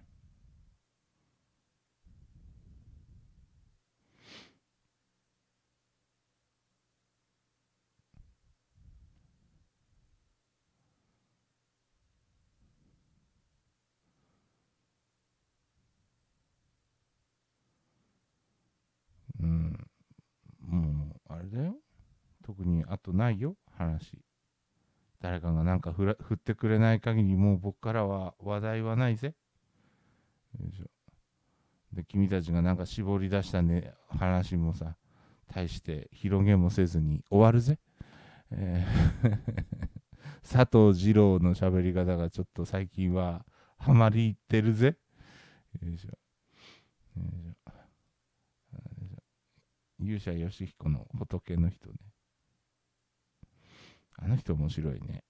うん、もう、あれだよ。特に、あとないよ、話。誰かがなんか振ってくれない限り、もう僕からは話題はないぜ。よいしょ。で、君たちがなんか絞り出したね、話もさ、対して広げもせずに終わるぜ。えー 佐藤二郎の喋り方がちょっと最近はハマりってるぜ。よいしょ。よいしょ勇者ヨシヒコの仏の人ね。あの人面白いね。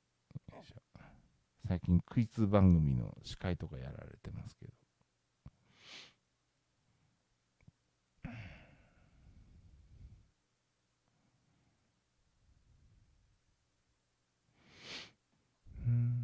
最近クイズ番組の司会とかやられてますけど。うん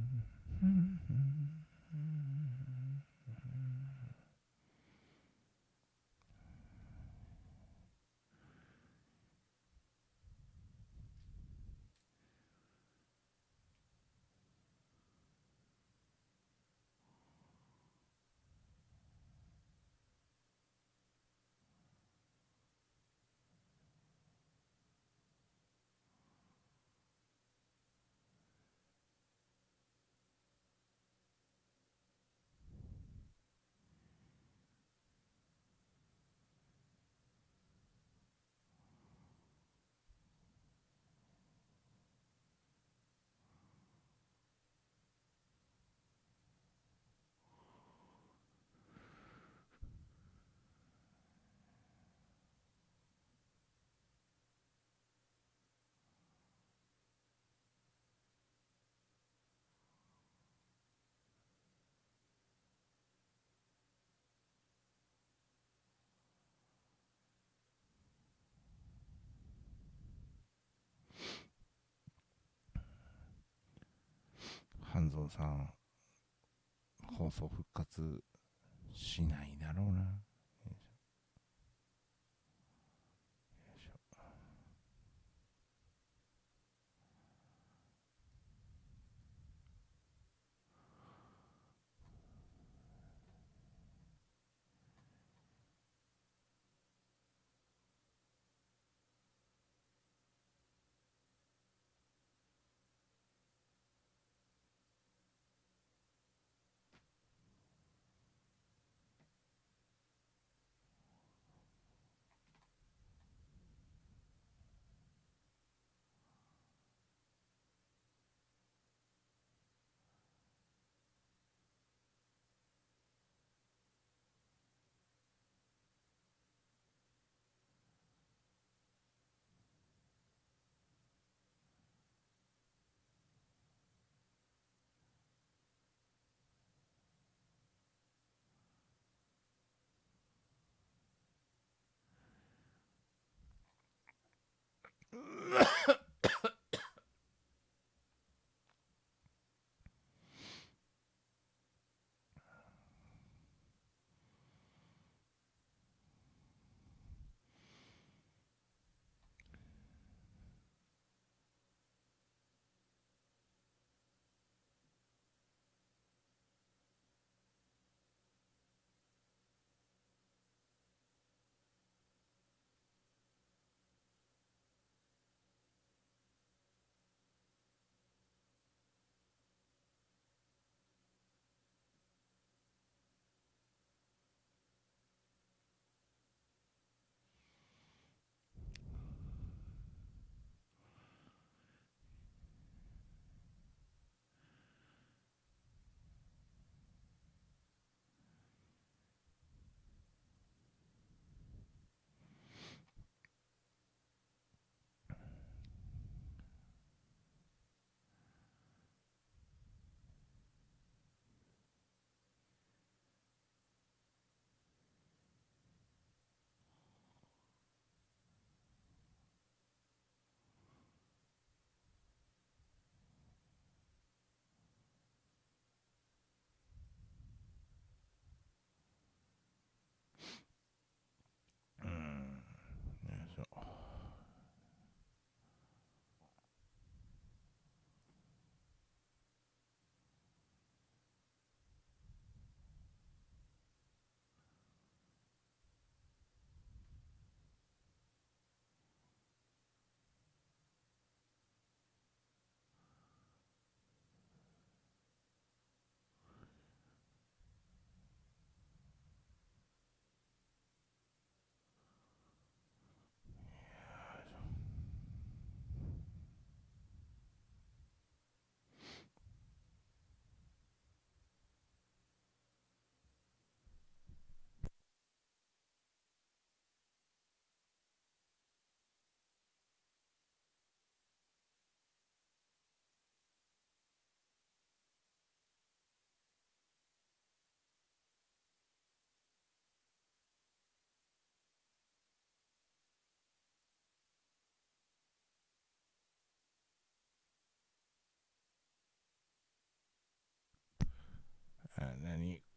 蔵さん、放送復活しないだろうな。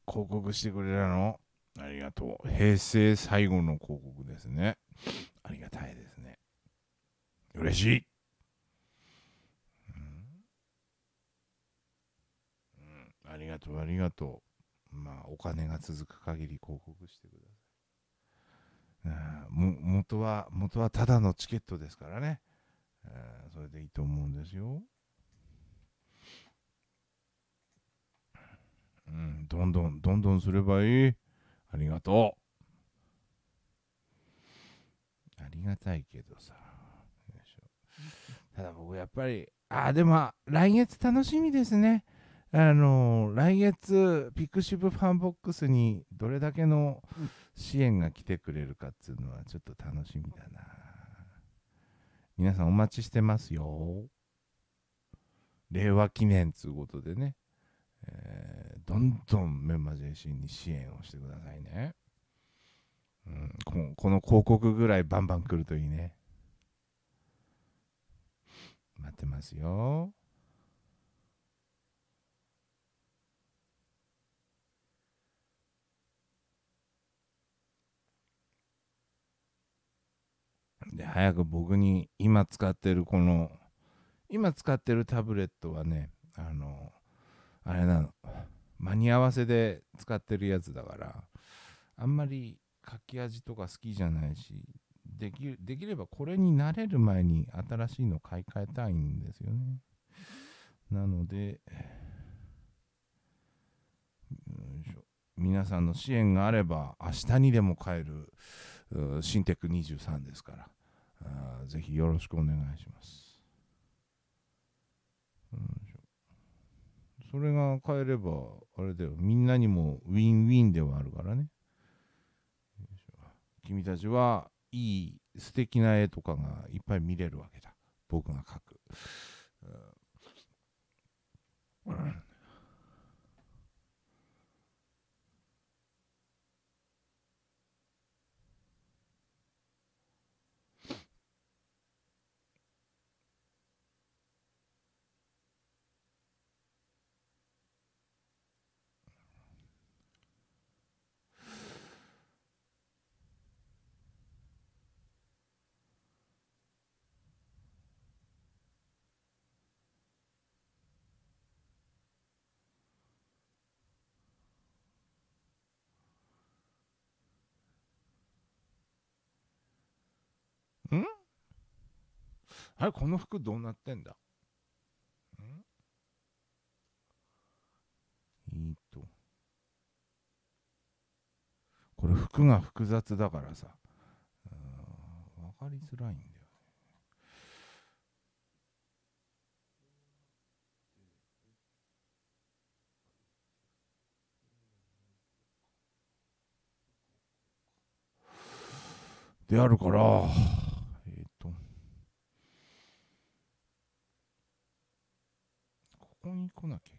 広告してくれたのありがとう。平成最後の広告ですね。ありがたいですね。嬉しい、うん、うん、ありがとう、ありがとう。まあ、お金が続く限り広告してください。うん、元は、元はただのチケットですからね。それでいいと思うんですよ。うん、どんどん、どんどんすればいい。ありがとう。ありがたいけどさ。ただ僕やっぱり、ああ、でも来月楽しみですね。あのー、来月、ピクシブファンボックスにどれだけの支援が来てくれるかっていうのはちょっと楽しみだな。皆さんお待ちしてますよ。令和記念つうことでね。えー、どんどんメンバー JC に支援をしてくださいね。うん、この広告ぐらいバンバン来るといいね。待ってますよ。で、早く僕に今使ってるこの、今使ってるタブレットはね、あの、あれなの間に合わせで使ってるやつだからあんまり書き味とか好きじゃないしできできればこれに慣れる前に新しいの買い替えたいんですよねなので皆さんの支援があれば明日にでも買えるシンテック23ですからあぜひよろしくお願いします、うんそれが変えればあれだよみんなにもウィンウィンではあるからね君たちはいい素敵な絵とかがいっぱい見れるわけだ僕が描く、うんあれ、この服どうなってんだんえいっと。これ服が複雑だからさ、わかりづらいんだよね。であるから、こに来なきゃ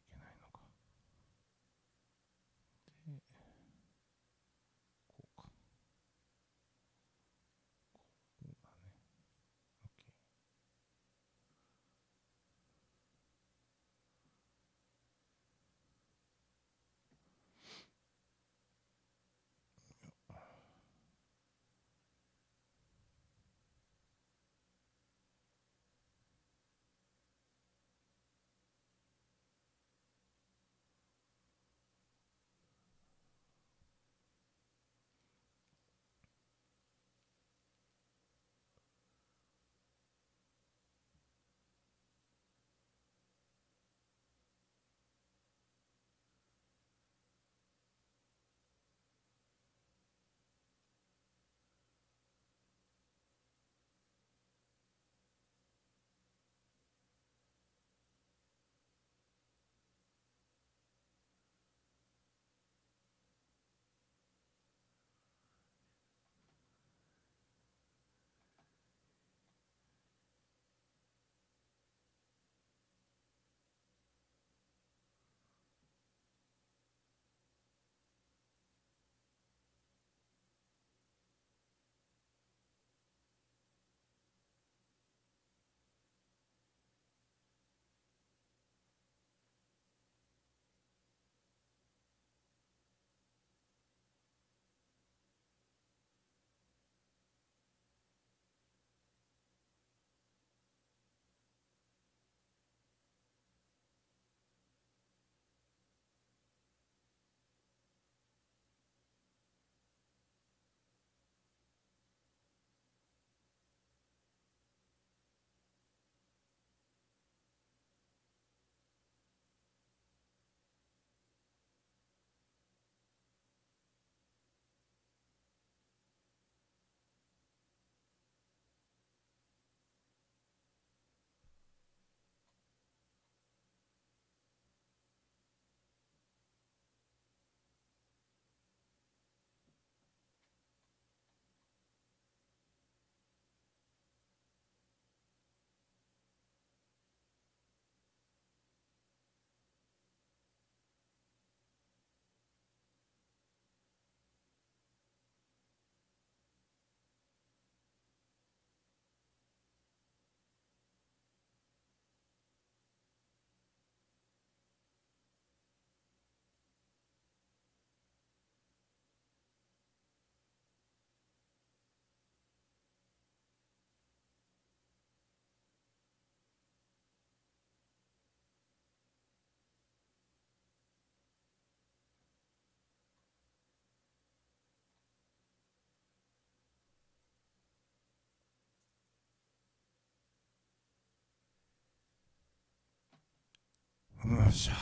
っしゃ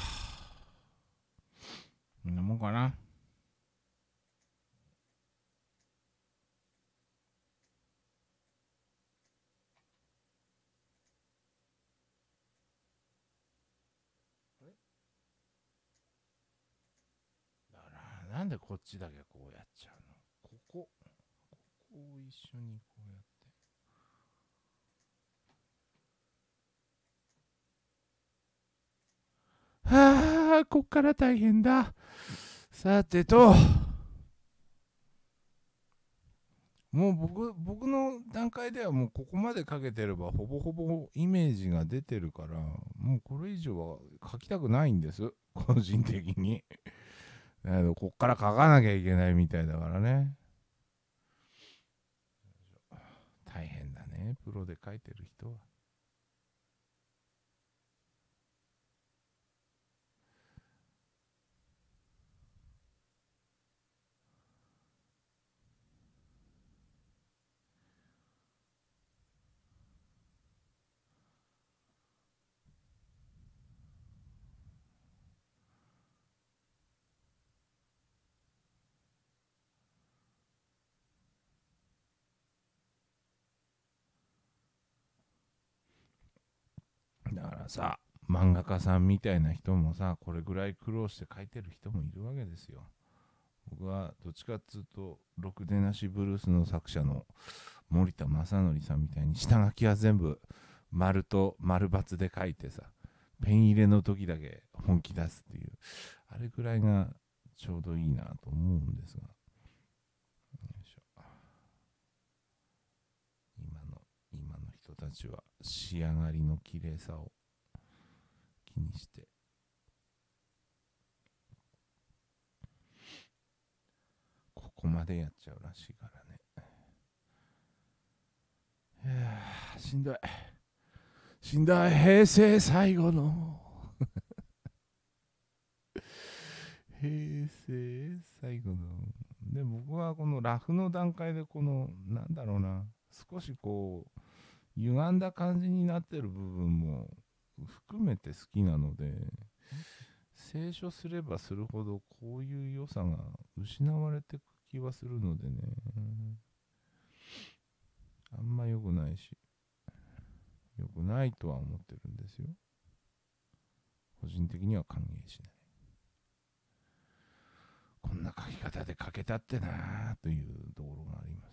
んなもんかななんでこっちだけこうやっちゃうのここここを一緒にこうやってはあ、こっから大変だ。さてと、もう僕僕の段階ではもうここまでかけてればほぼほぼイメージが出てるからもうこれ以上は書きたくないんです個人的にだけどこっから書かなきゃいけないみたいだからね大変だねプロで書いてる人はさ漫画家さんみたいな人もさこれぐらい苦労して書いてる人もいるわけですよ。僕はどっちかっつうと「ろくでなしブルース」の作者の森田正則さんみたいに下書きは全部丸と丸×で書いてさペン入れの時だけ本気出すっていうあれぐらいがちょうどいいなと思うんですが今の今の人たちは仕上がりの綺麗さをにしてここまでやっちゃうらしいからねいやしんどいしんどい平成最後の 平成最後ので僕はこのラフの段階でこのなんだろうな少しこう歪んだ感じになってる部分も含めて好きなので清書すればするほどこういう良さが失われてく気はするのでねあんま良くないし良くないとは思ってるんですよ個人的には歓迎しないこんな書き方で書けたってなというところがありま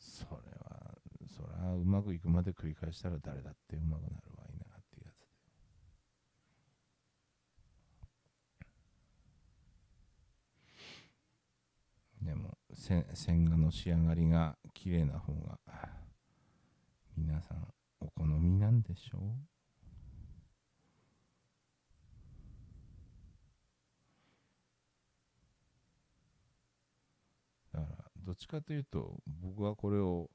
すそれはそれはうまくいくまで繰り返したら誰だってうまくなる線画の仕上がりが綺麗な方が皆さんお好みなんでしょうだからどっちかというと僕はこれを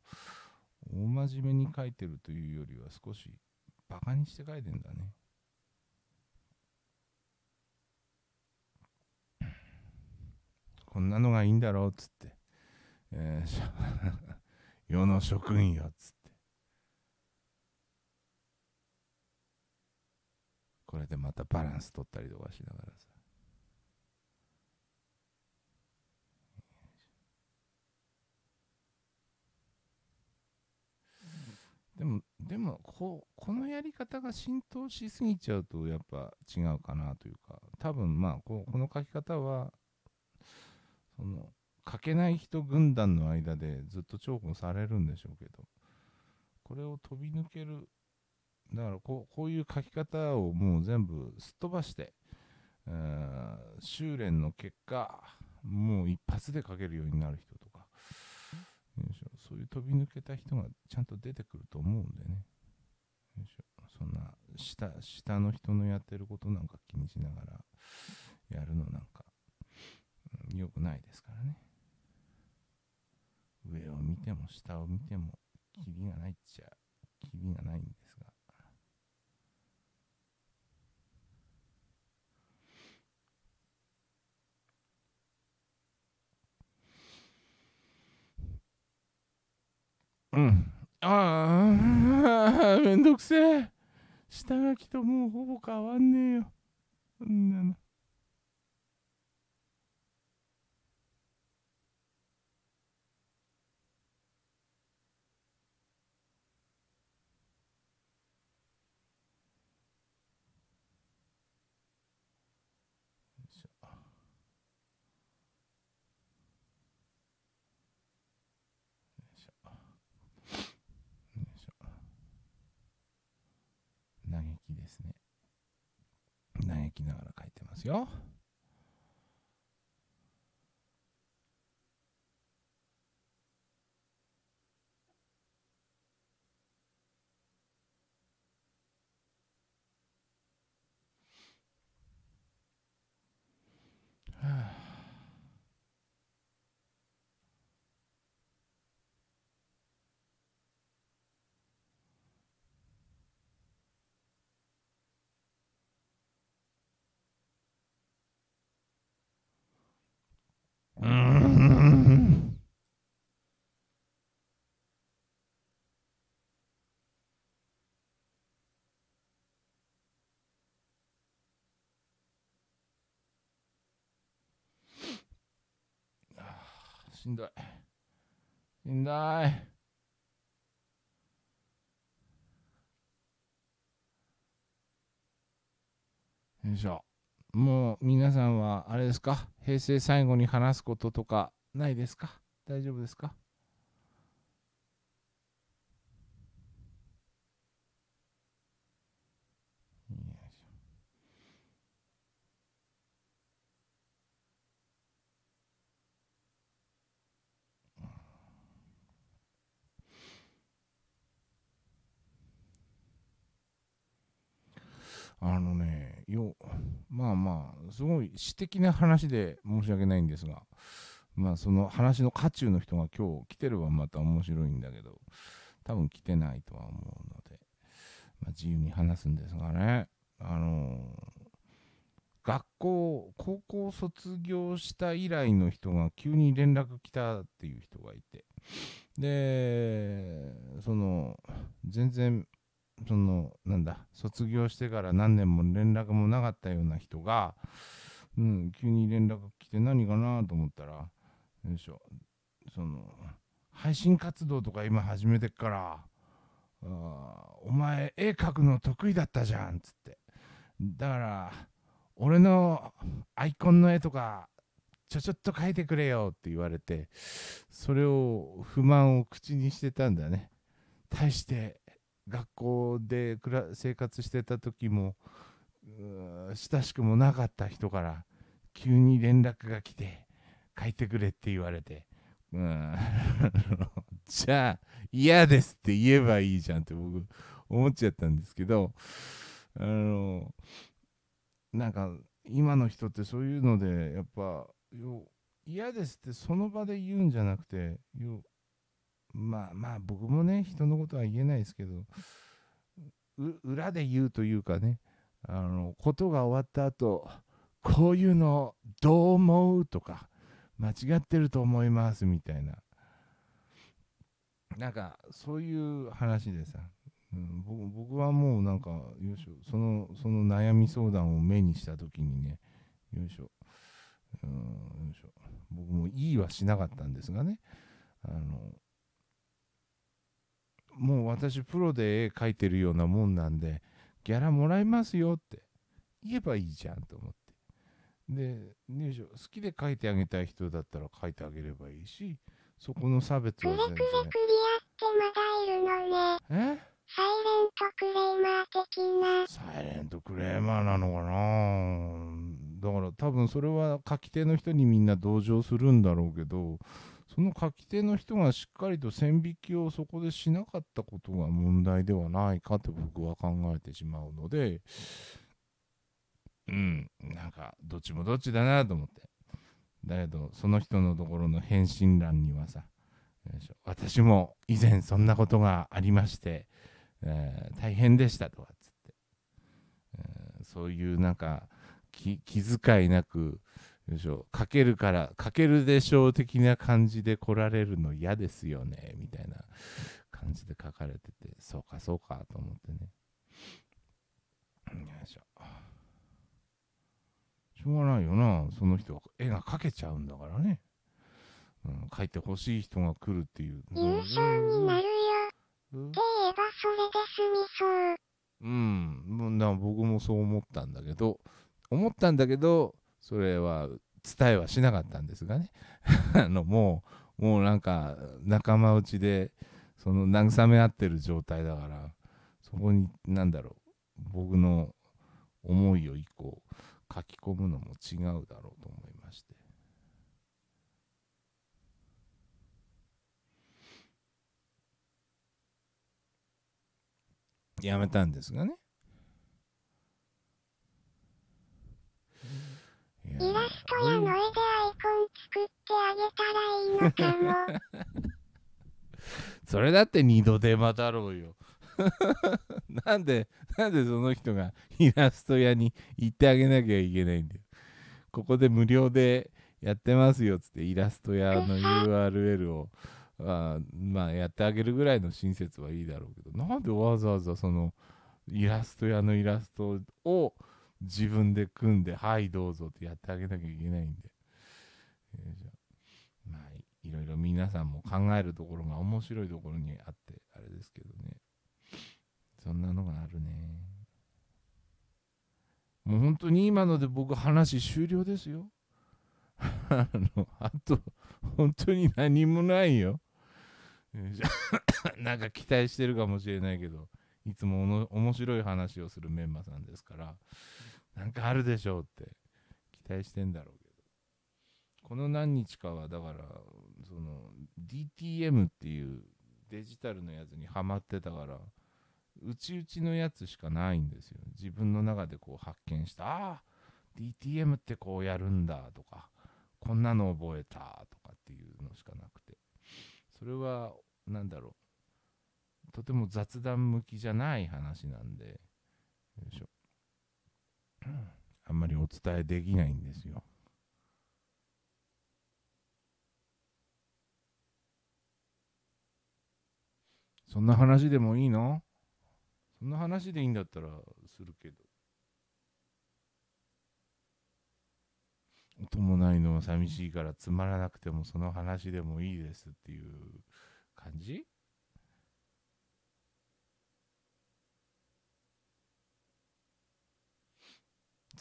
大真面目に書いてるというよりは少しバカにして書いてんだね。こんなのがいいんだろうっつって、えー、世の職員よっつってこれでまたバランス取ったりとかしながらさでも、でもこ、このやり方が浸透しすぎちゃうと、やっぱ違うかなというか、多分まあこ、この書き方は、その書けない人軍団の間でずっと重宝されるんでしょうけどこれを飛び抜けるだからこうこういう書き方をもう全部すっ飛ばして、え修練の結果もう一発で書けるようになる人とかそういう飛び抜けた人がちゃんと出てくると思うんでねそんな下下の人のやってることなんか気にしながらやるのなんか良くないですからね上を見ても下を見てもキリがないっちゃキリがないんですがうんああめんどくせえ下書きともうほぼ変わんねえよそんなの嘆きながら書いてますよ。しんどい。しんどい。よいしょ。もう皆さんはあれですか平成最後に話すこととかないですか大丈夫ですかあのね、よ、まあまあ、すごい私的な話で申し訳ないんですが、まあその話の渦中の人が今日来てればまた面白いんだけど、多分来てないとは思うので、まあ、自由に話すんですがね、あのー、学校、高校卒業した以来の人が急に連絡来たっていう人がいて、で、その、全然そのなんだ卒業してから何年も連絡もなかったような人が、うん、急に連絡来て何かなと思ったらよいしょその配信活動とか今始めてっからあお前絵描くの得意だったじゃんっつってだから俺のアイコンの絵とかちょちょっと描いてくれよって言われてそれを不満を口にしてたんだね対して学校で生活してた時も親しくもなかった人から急に連絡が来て書いてくれって言われてうん じゃあ嫌ですって言えばいいじゃんって僕思っちゃったんですけどあのなんか今の人ってそういうのでやっぱ嫌ですってその場で言うんじゃなくてよまあまあ僕もね人のことは言えないですけど裏で言うというかねあのことが終わった後こういうのどう思うとか間違ってると思いますみたいななんかそういう話でさ、うん、僕はもうなんかよいしょそのその悩み相談を目にした時にねよいしょ,、うん、よいしょ僕もいいはしなかったんですがねあのもう私プロで絵描いてるようなもんなんで、ギャラもらいますよって言えばいいじゃんと思って。で、入賞、好きで描いてあげたい人だったら描いてあげればいいし、そこの差別は全然。クレクレクリアってまだいるのね。えサイレントクレーマー的な。サイレントクレーマーなのかなだから多分それは書き手の人にみんな同情するんだろうけど、その書き手の人がしっかりと線引きをそこでしなかったことが問題ではないかと僕は考えてしまうので、うん、なんかどっちもどっちだなと思って。だけど、その人のところの返信欄にはさ、私も以前そんなことがありまして、えー、大変でしたとかっつって、えー、そういうなんか気遣いなくでしょかけるからかけるでしょう的な感じで来られるの嫌ですよねみたいな感じで書かれててそうかそうかと思ってねよいしょしょうがないよなその人は絵が描けちゃうんだからね、うん、描いてほしい人が来るっていう優勝になるよ、って言えばそれで済みそううん僕もそう思ったんだけど思ったんだけどそれは伝えはしなかったんですがね あのもうもうなんか仲間内でその慰め合ってる状態だからそこに何だろう僕の思いを一個書き込むのも違うだろうと思いまして。やめたんですがね。イラストやの絵でアイコン作ってあげたらいいのかも それだって二度手間だろうよ なんでなんでその人がイラスト屋に行ってあげなきゃいけないんだよここで無料でやってますよっつってイラスト屋の URL をあまあやってあげるぐらいの親切はいいだろうけどなんでわざわざそのイラスト屋のイラストを自分で組んで、はいどうぞってやってあげなきゃいけないんで。まあ、いろいろ皆さんも考えるところが面白いところにあって、あれですけどね。そんなのがあるね。もう本当に今ので僕話終了ですよ。あの、あと、本当に何もないよ。なんか期待してるかもしれないけど、いつも面白い話をするメンバーさんですから、なんかあるでしょうって期待してんだろうけどこの何日かはだからその DTM っていうデジタルのやつにはまってたからうちうちのやつしかないんですよ自分の中でこう発見したああ DTM ってこうやるんだとかこんなの覚えたとかっていうのしかなくてそれは何だろうとても雑談向きじゃない話なんでよいしょあんまりお伝えできないんですよ。そんな話でもいいのそんな話でいいんだったらするけど。音もないのは寂しいからつまらなくてもその話でもいいですっていう感じ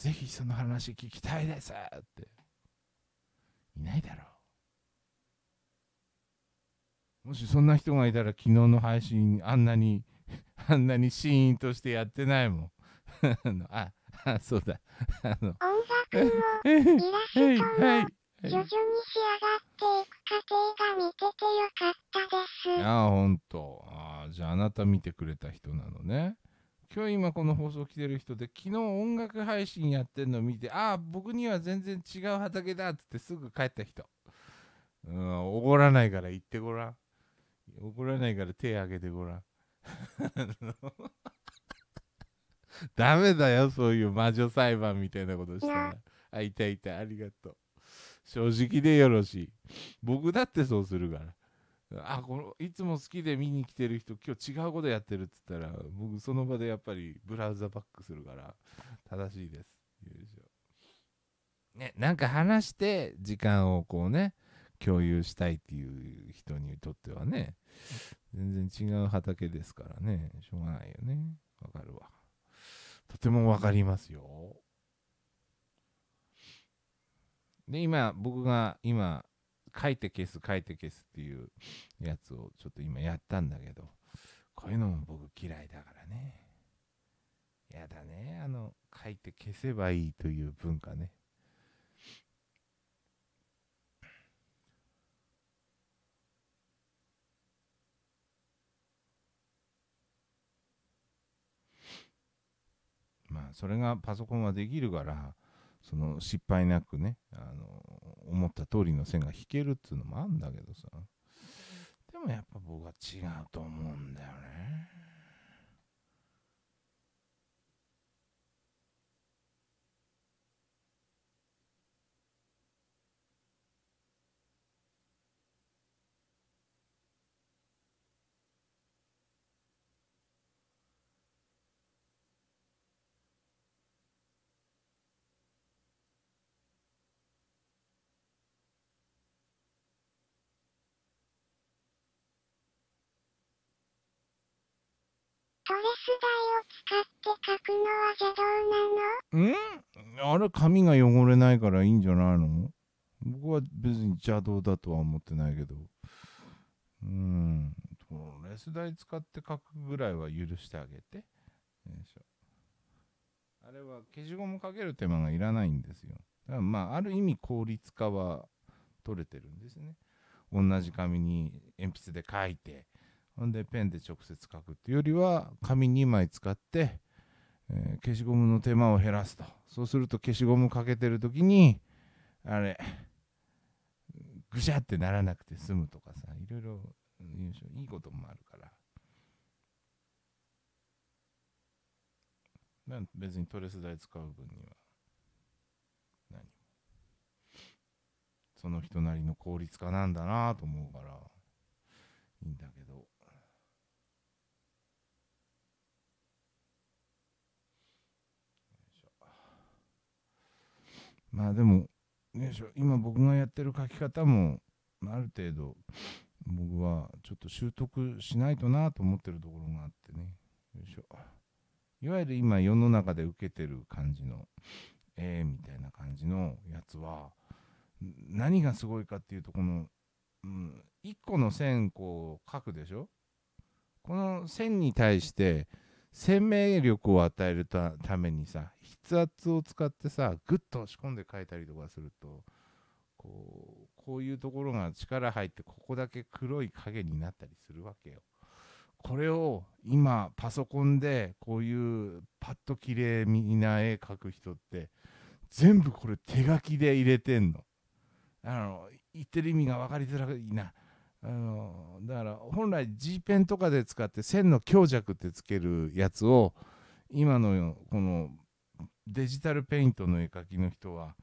ぜひその話聞きたいですっていないだろうもしそんな人がいたら昨日の配信あんなに あんなにシーンとしてやってないもん ああそうだ あの音楽もイラストも徐々に仕上がっていく過程が見ててよかったですああほんとああじゃああなた見てくれた人なのね今日今この放送来てる人で昨日音楽配信やってんの見てああ僕には全然違う畑だっつってすぐ帰った人うん怒らないから行ってごらん怒らないから手挙げてごらん ダメだよそういう魔女裁判みたいなことしたらあいたいたありがとう正直でよろしい僕だってそうするからあこのいつも好きで見に来てる人今日違うことやってるって言ったら僕その場でやっぱりブラウザバックするから正しいですねなんか話して時間をこうね共有したいっていう人にとってはね全然違う畑ですからねしょうがないよねわかるわとてもわかりますよで今僕が今書いて消す、書いて消すっていうやつをちょっと今やったんだけど、こういうのも僕嫌いだからね。やだね、あの、書いて消せばいいという文化ね。まあ、それがパソコンはできるから、その失敗なくね、あの、思った通りの線が引けるっていうのもあんだけどさ。でもやっぱ僕は違うと思うんだよね。トレス台を使って書くのは邪道なのんあれ紙が汚れないからいいんじゃないの僕は別に邪道だとは思ってないけどうんトレス台使って書くぐらいは許してあげてよいしょあれは消しゴムかける手間がいらないんですよだからまあある意味効率化は取れてるんですね同じ紙に鉛筆で書いてほんでペンで直接書くっていうよりは紙2枚使って、えー、消しゴムの手間を減らすとそうすると消しゴムかけてる時にあれぐしゃってならなくて済むとかさいろいろいいこともあるからな別にトレス台使う分には何その人なりの効率化なんだなと思うからいいんだけどまあでも、ね、今僕がやってる書き方もある程度僕はちょっと習得しないとなと思ってるところがあってねよいしょいわゆる今世の中で受けてる感じのえー、みたいな感じのやつは何がすごいかっていうとこの、うん、1個の線こう書くでしょこの線に対して生命力を与えるためにさ筆圧を使ってさグッと押し込んで書いたりとかするとこうこういうところが力入ってここだけ黒い影になったりするわけよ。これを今パソコンでこういうパッと綺麗いな絵描く人って全部これ手書きで入れてんの。あの言ってる意味が分かりづらいな。あのだから本来 G ペンとかで使って線の強弱ってつけるやつを今のこのデジタルペイントの絵描きの人は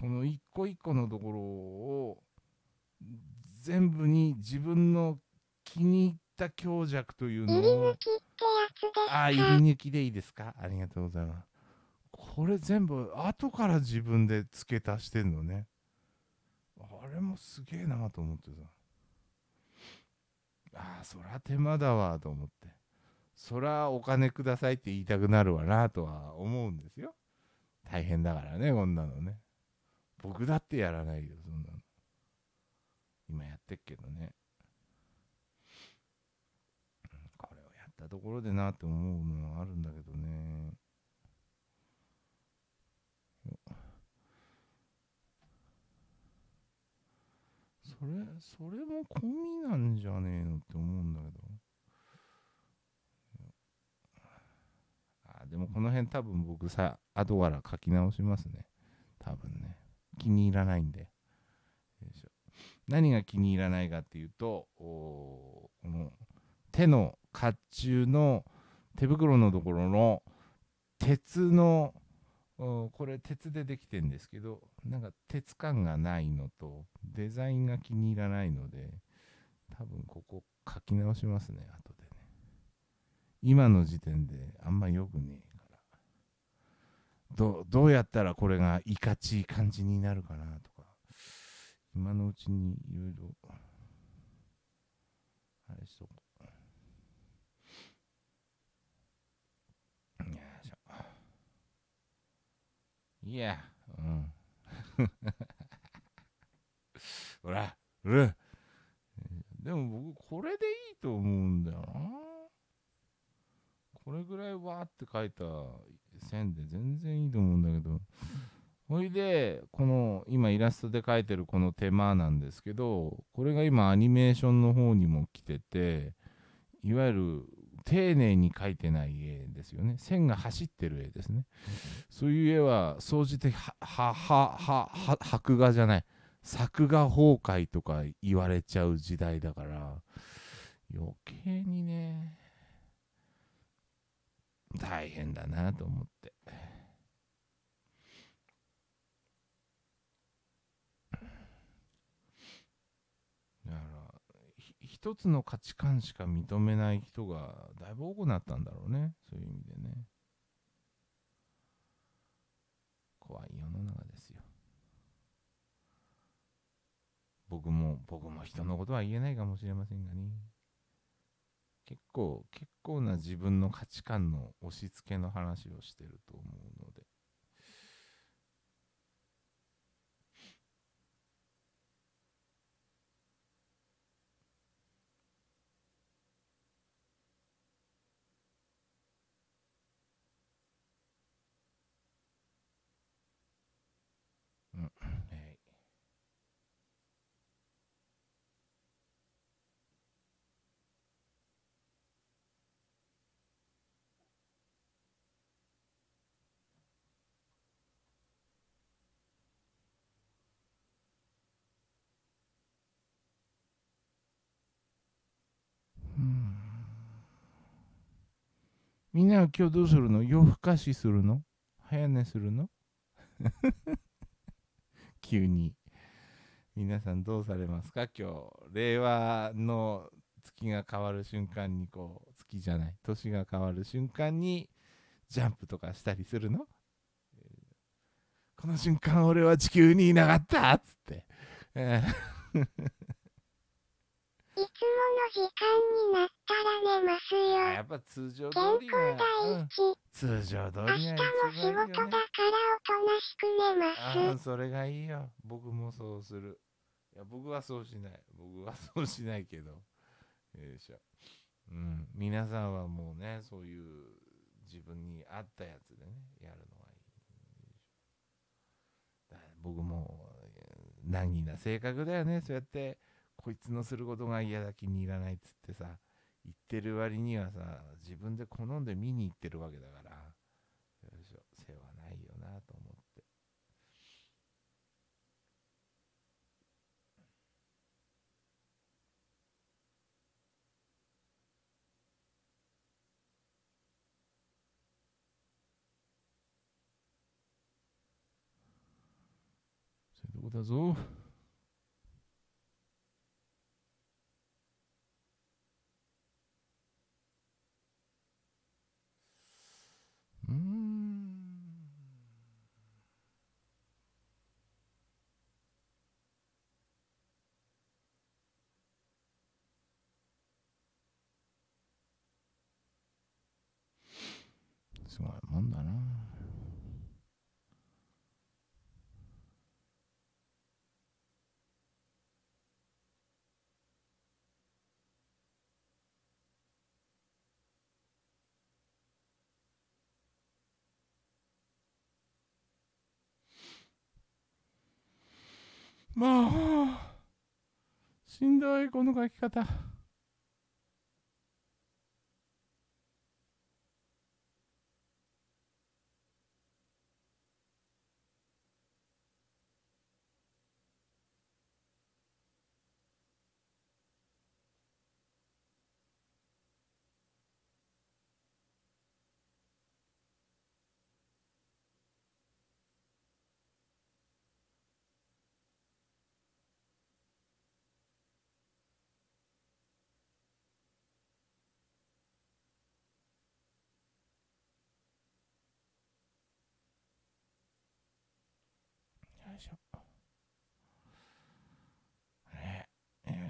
この一個一個のところを全部に自分の気に入った強弱というのをああ入り抜きでいいですかありがとうございますこれ全部後から自分で付け足してんのねあれもすげえなと思ってたああそら手間だわと思ってそらお金くださいって言いたくなるわなとは思うんですよ大変だからねこんなのね僕だってやらないよそんなの今やってっけどねこれをやったところでなって思うのはあるんだけどねそれそれも込みなんじゃねえのって思うんだけどあでもこの辺多分僕さ後から書き直しますね多分ね気に入らないんで何が気に入らないかっていうとこの手の甲冑の手袋のところの鉄のこれ鉄でできてんですけどなんか鉄感がないのとデザインが気に入らないので多分ここ書き直しますね後でね今の時点であんま良くねえからどどうやったらこれがいかちい感じになるかなとか今のうちにいろいろあれしとこういや、うん。ほら、ほら。でも僕、これでいいと思うんだよな。これぐらいわーって書いた線で全然いいと思うんだけど。ほいで、この今イラストで描いてるこの手間なんですけど、これが今アニメーションの方にも来てて、いわゆる丁寧に描いてない絵ですよね線が走ってる絵ですね、そういう絵は総じてはははは白画じゃない作画崩壊とか言われちゃう時代だから余計にね大変だなと思って。一つの価値観しか認めない人がだいぶ多くなったんだろうねそういう意味でね怖い世の中ですよ僕も僕も人のことは言えないかもしれませんがね結構結構な自分の価値観の押し付けの話をしてると思うのでみんなは今日どうするの夜更かしするの早寝するの 急に皆さんどうされますか今日令和の月が変わる瞬間にこう月じゃない年が変わる瞬間にジャンプとかしたりするの、えー、この瞬間俺は地球にいなかったっつって。えーいつもの時間になったら寝ますよ。やっぱ通常通り健康第一、うん、通常通り、ね、明日も仕事だからおとなしく寝ます。それがいいよ。僕もそうする。いや、僕はそうしない。僕はそうしないけど。よいしょ。うん。皆さんはもうね、そういう自分に合ったやつでね、やるのはいい。僕も、難儀な性格だよね。そうやって。こいつのすることが嫌だ気に入らないっつってさ言ってる割にはさ自分で好んで見に行ってるわけだからよいしょ世話ないよなと思ってそういうとこだぞ。まあ、しんどいこの書き方。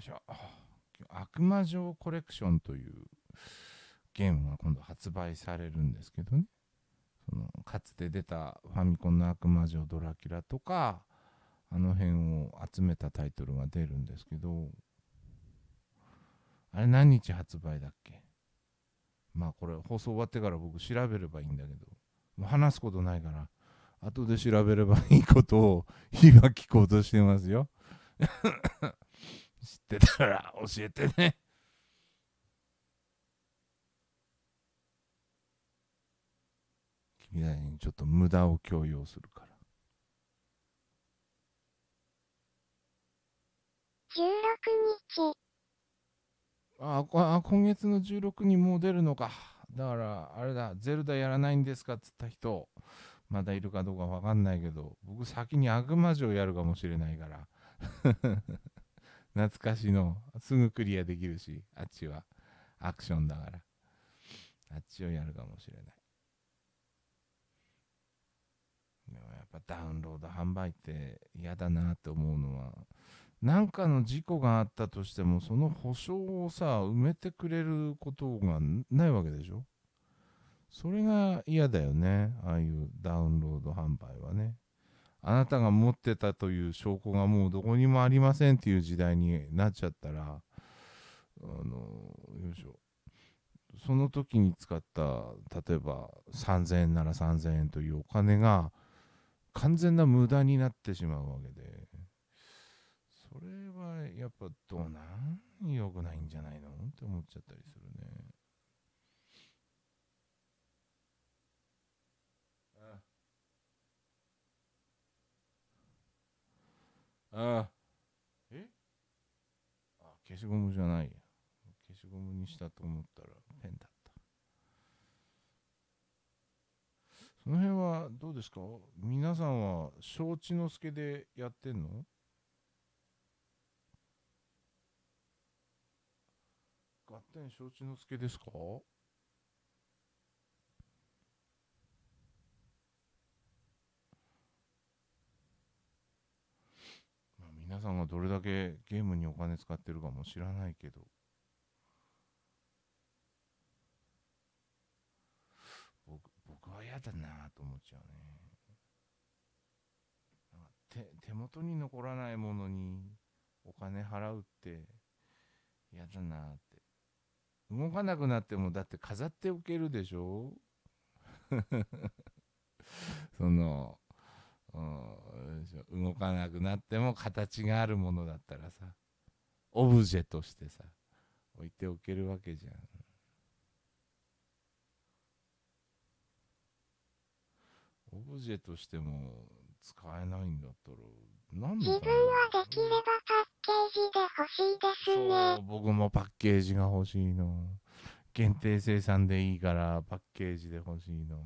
しょ悪魔城コレクションというゲームが今度発売されるんですけどねそのかつて出たファミコンの悪魔城ドラキュラとかあの辺を集めたタイトルが出るんですけどあれ何日発売だっけまあこれ放送終わってから僕調べればいいんだけどもう話すことないから後で調べればいいことを今聞こうとしてますよ知ってたら教えてね。君らにちょっと無駄を強要するから。16日。ああ、今月の16にもう出るのか。だから、あれだ、ゼルダやらないんですかって言った人、まだいるかどうかわかんないけど、僕先に悪魔女をやるかもしれないから。懐かしのすぐクリアできるしあっちはアクションだからあっちをやるかもしれないでもやっぱダウンロード販売って嫌だなって思うのは何かの事故があったとしてもその保証をさ埋めてくれることがないわけでしょそれが嫌だよねああいうダウンロード販売はねあなたが持ってたという証拠がもうどこにもありませんっていう時代になっちゃったら、あの、よいしょ。その時に使った、例えば3000円なら3000円というお金が、完全な無駄になってしまうわけで、それはやっぱどうなん良くないんじゃないのって思っちゃったりするね。ああえ消しゴムじゃないや消しゴムにしたと思ったらペンだったその辺はどうですか皆さんは承知の助でやってんのテン承知の助ですか皆さんがどれだけゲームにお金使ってるかも知らないけど僕僕は嫌だなと思っちゃうね手手元に残らないものにお金払うって嫌だなって動かなくなってもだって飾っておけるでしょ そのうん、動かなくなっても形があるものだったらさオブジェとしてさ置いておけるわけじゃん。オブジェとしても使えないんだったら何自分はできればパッケージで欲しいですねそう僕もパッケージが欲しいの限定生産でいいからパッケージで欲しいの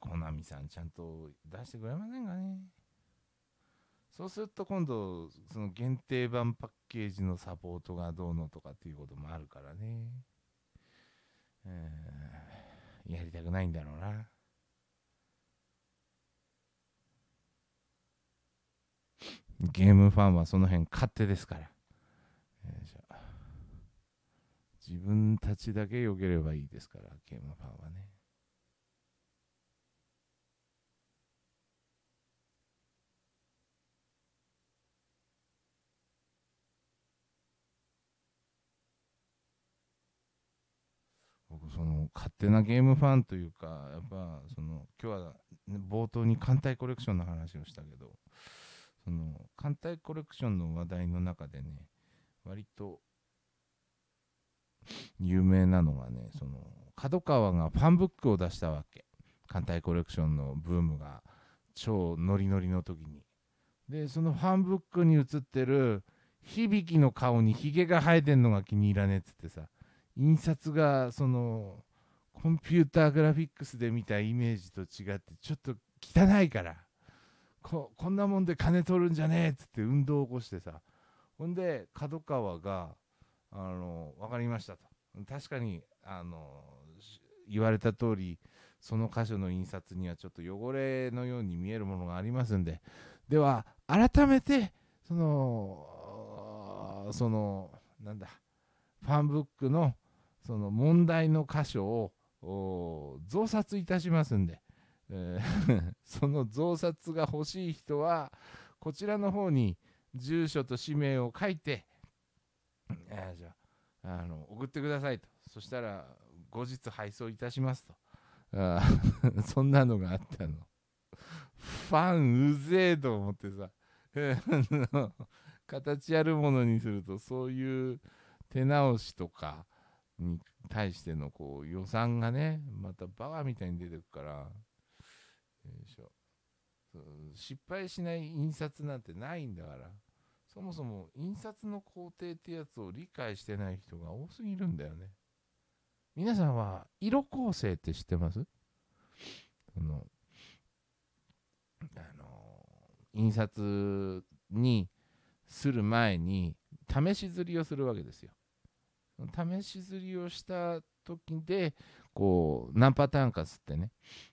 コナミさんちゃんと出してくれませんかねそうすると今度その限定版パッケージのサポートがどうのとかっていうこともあるからねうんやりたくないんだろうなゲームファンはその辺勝手ですから。自分たちだけ良ければいいですから、ゲームファンはね。その勝手なゲームファンというかやっぱその今日は、ね、冒頭に艦隊コレクションの話をしたけどその艦隊コレクションの話題の中でね割と有名なのがねその角川がファンブックを出したわけ艦隊コレクションのブームが超ノリノリの時にでそのファンブックに写ってる響きの顔にヒゲが生えてんのが気に入らねえっつってさ印刷がそのコンピューターグラフィックスで見たイメージと違ってちょっと汚いからこんなもんで金取るんじゃねえっつって運動を起こしてさほんで角川が「あの分かりました」と確かにあの言われた通りその箇所の印刷にはちょっと汚れのように見えるものがありますんででは改めてそのそのなんだファンブックのその問題の箇所を増刷いたしますんで、えー その増刷が欲しい人は、こちらの方に住所と氏名を書いて、えー、じゃああの、送ってくださいと。そしたら、後日配送いたしますと。あ そんなのがあったの。ファンうぜえと思ってさ形あるものにするとそういう手直しとかに対してのこう予算がねまたバカみたいに出てくからよいしょ失敗しない印刷なんてないんだからそもそも印刷の工程ってやつを理解してない人が多すぎるんだよね皆さんは色構成って知ってますそのあの印刷にする前に試し刷りをするわけですよ試し刷りをした時でこう何パターンか刷ってね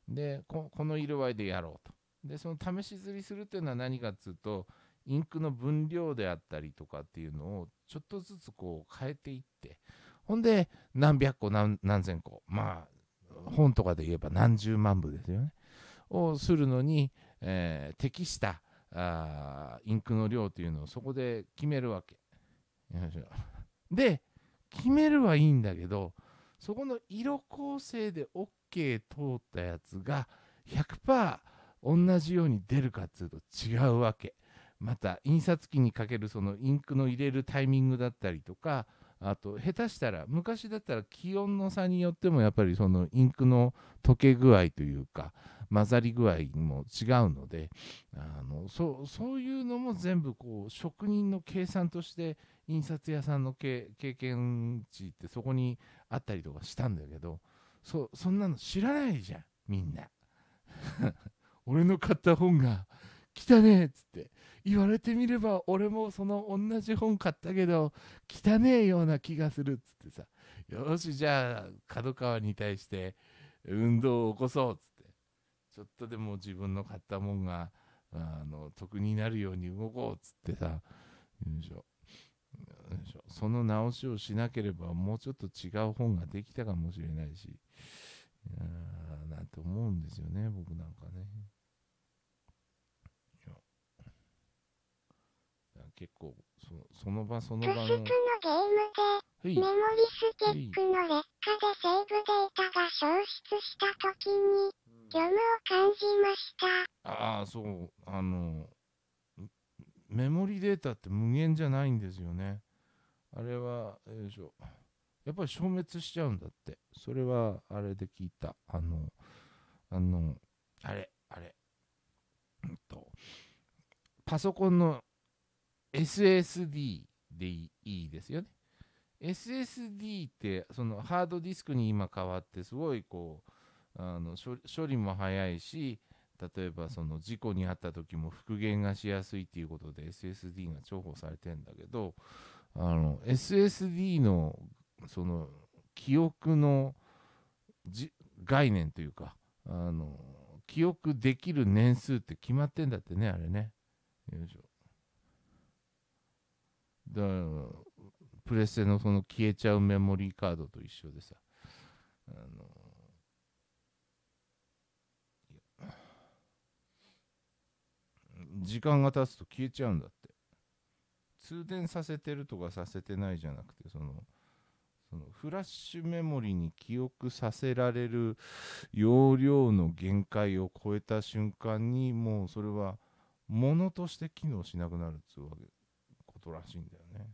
でこの色合いでやろうとでその試し刷りするっていうのは何かっつうとインクの分量であったりとかっていうのをちょっとずつこう変えていってほんで何百個何千個まあ本とかで言えば何十万部ですよねをするのに、えー、適したあインクの量というのをそこで決めるわけ。で決めるはいいんだけどそこの色構成で OK 通ったやつが100%同じように出るかっていうと違うわけまた印刷機にかけるそのインクの入れるタイミングだったりとかあと下手したら昔だったら気温の差によってもやっぱりそのインクの溶け具合というか混ざり具合も違うのであのそそういうのも全部こう職人の計算として印刷屋さんの経験値ってそこにあったりとかしたんだけど、そ、そんなの知らないじゃん、みんな。俺の買った本が、汚たねっつって。言われてみれば、俺もその同じ本買ったけど、汚ねえような気がするっつってさ、よし、じゃあ、角川に対して運動を起こそうっつって。ちょっとでも自分の買ったもんが、あの、得になるように動こうっつってさ、よいしょ。その直しをしなければもうちょっと違う本ができたかもしれないし、いなんて思うんですよね、僕なんかね。結構そ、その場その場の。プスのゲームで、メモリスティックの劣化でセーブデータが消失した時に、虚無を感じました。ああ、そう、あの、メモリデータって無限じゃないんですよね。あれは、よいしょ。やっぱり消滅しちゃうんだって。それは、あれで聞いた。あの、あの、あれ、あれ。うんと、パソコンの SSD でいいですよね。SSD ってそのハードディスクに今変わってすごいこうあの処理も早いし例えばその事故に遭った時も復元がしやすいっていうことで SSD が重宝されてんだけどあの SSD のその記憶の概念というかあの記憶できる年数って決まってんだってねあれねよいしょだプレステのその消えちゃうメモリーカードと一緒でさあの時間が経つと消えちゃうんだって通電させてるとかさせてないじゃなくてそのそのフラッシュメモリに記憶させられる容量の限界を超えた瞬間にもうそれはものとして機能しなくなるっていうことらしいんだよね。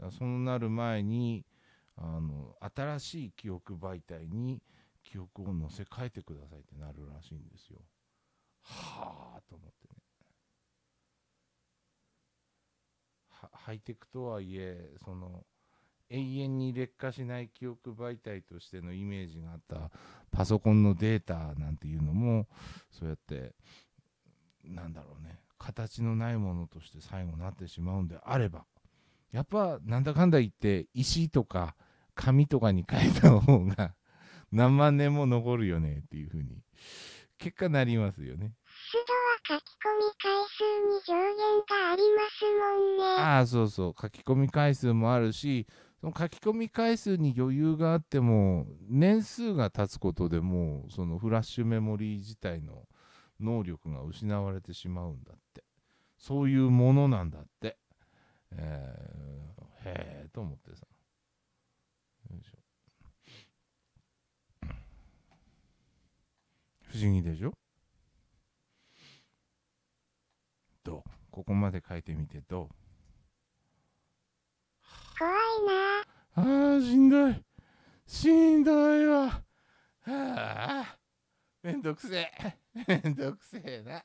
だそうなる前にあの新しい記憶媒体に記憶を載せ替えてくださいってなるらしいんですよ。はあと思ってね。ハイテクとはいえその永遠に劣化しない記憶媒体としてのイメージがあったパソコンのデータなんていうのもそうやってなんだろうね形のないものとして最後なってしまうんであればやっぱなんだかんだ言って石とか紙とかに書いた方が何万年も残るよねっていうふうに結果なりますよね。書き込み回数に上限がありますもんね。ああ、そうそう。書き込み回数もあるし、その書き込み回数に余裕があっても、年数が経つことでもう、そのフラッシュメモリー自体の能力が失われてしまうんだって。そういうものなんだって。えー、へえと思ってさ。よいしょ。不思議でしょどうここまで書いてみてどう怖いなあーしんどいしんどいわはあめんどくせえ めんどくせえな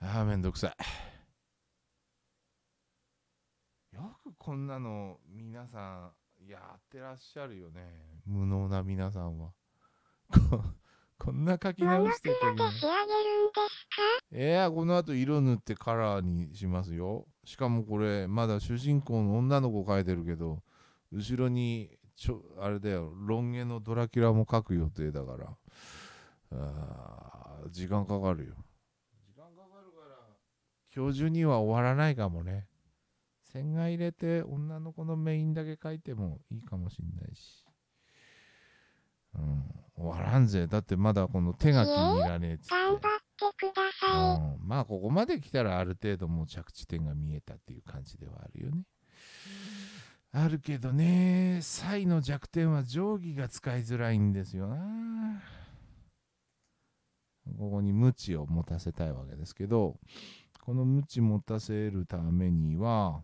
ああ、めんどくさい。よくこんなの皆さんやってらっしゃるよね。無能な皆さんは。ここんな書き直してても。いや、この後色塗ってカラーにしますよ。しかもこれ、まだ主人公の女の子描いてるけど、後ろにちょあれだよロン毛のドラキュラも描く予定だからあ時間かかるよ今日中には終わらないかもね。線が入れて女の子のメインだけ書いてもいいかもしんないし。うん、終わらんぜ。だってまだこの手が気に入らねえっつって。頑張ってください。うん、まあここまで来たらある程度もう着地点が見えたっていう感じではあるよね。あるけどね、サイの弱点は定規が使いづらいんですよな。ここに無知を持たせたいわけですけど、この無知持たせるためには、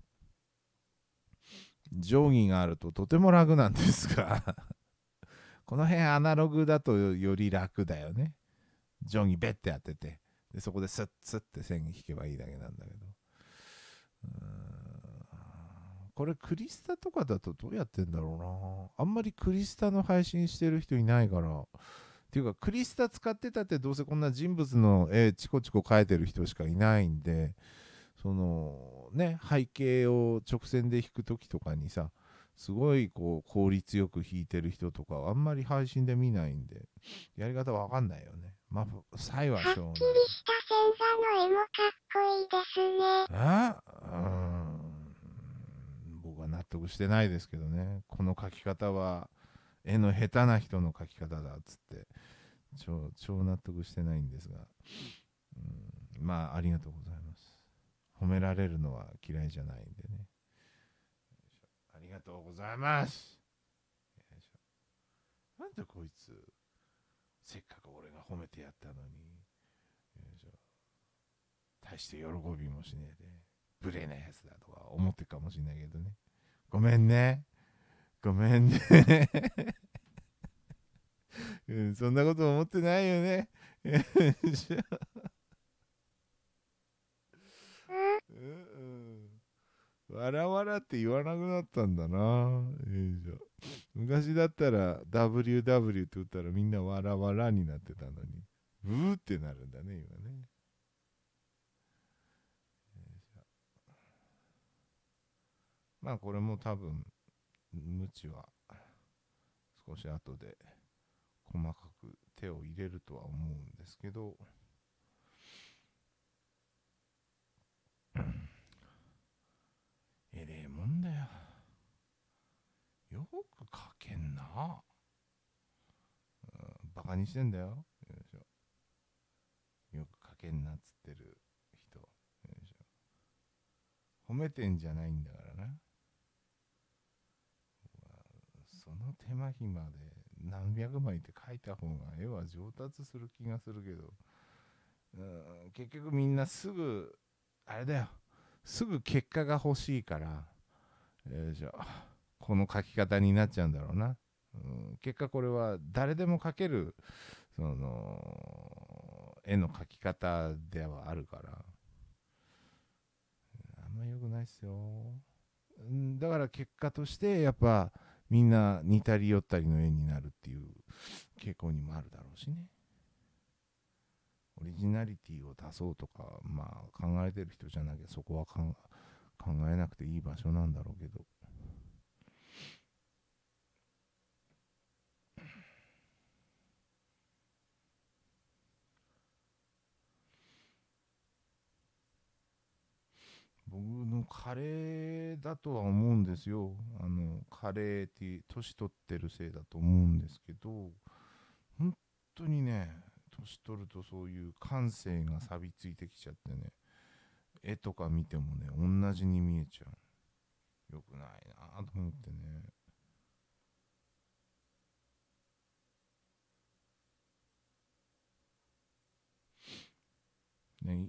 定規があるととても楽なんですが この辺アナログだとより楽だよね。定規ベッて当てて、でそこでスッスッて線引けばいいだけなんだけど。これクリスタとかだとどうやってんだろうな。あんまりクリスタの配信してる人いないから、っていうかクリスタ使ってたってどうせこんな人物の絵チコチコ描いてる人しかいないんでそのね背景を直線で引く時とかにさすごいこう効率よく弾いてる人とかあんまり配信で見ないんでやり方わかんないよねまあ最はしょうがないはっきりした線画の絵もかっこいいですねあうん僕は納得してないですけどねこの描き方は絵の下手な人の描き方だっつって超超納得してないんですが、うん、まあありがとうございます褒められるのは嫌いじゃないんでねありがとうございますなんでこいつせっかく俺が褒めてやったのに大して喜びもしねえで無礼なやつだとか思ってるかもしれないけどねごめんねごめんねうん、そんなこと思ってないよね。笑わらわらって言わなくなったんだな。昔だったら WW って打ったらみんなわらわらになってたのに、ブーってなるんだね、今ね。まあこれも多分無知は少し後で細かく手を入れるとは思うんですけどえれえもんだよよく書けんな、うん、バカにしてんだよよいしょよく書けんなっつってる人よいしょ褒めてんじゃないんだからなその手間暇で何百枚って書いた方が絵は上達する気がするけどうん結局みんなすぐあれだよすぐ結果が欲しいからよいしょこの書き方になっちゃうんだろうな、うん、結果これは誰でも書けるその絵の描き方ではあるからあんま良くないっすよだから結果としてやっぱみんな似たり寄ったりの絵になるっていう傾向にもあるだろうしねオリジナリティを出そうとかまあ考えてる人じゃなきゃそこは考えなくていい場所なんだろうけど僕のカレーだとは思うんですよあのカレーって年取ってるせいだと思うんですけど本当にね年取るとそういう感性が錆びついてきちゃってね絵とか見てもね同じに見えちゃう良くないなと思ってね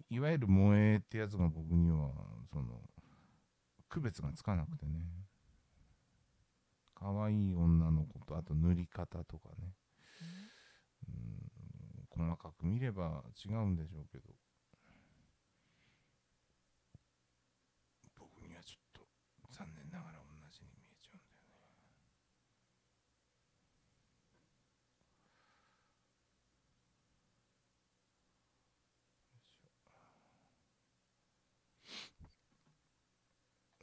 いわゆる萌えってやつが僕にはその区別がつかなくてね可愛い女の子とあと塗り方とかね、うん、細かく見れば違うんでしょうけど僕にはちょっと残念ながら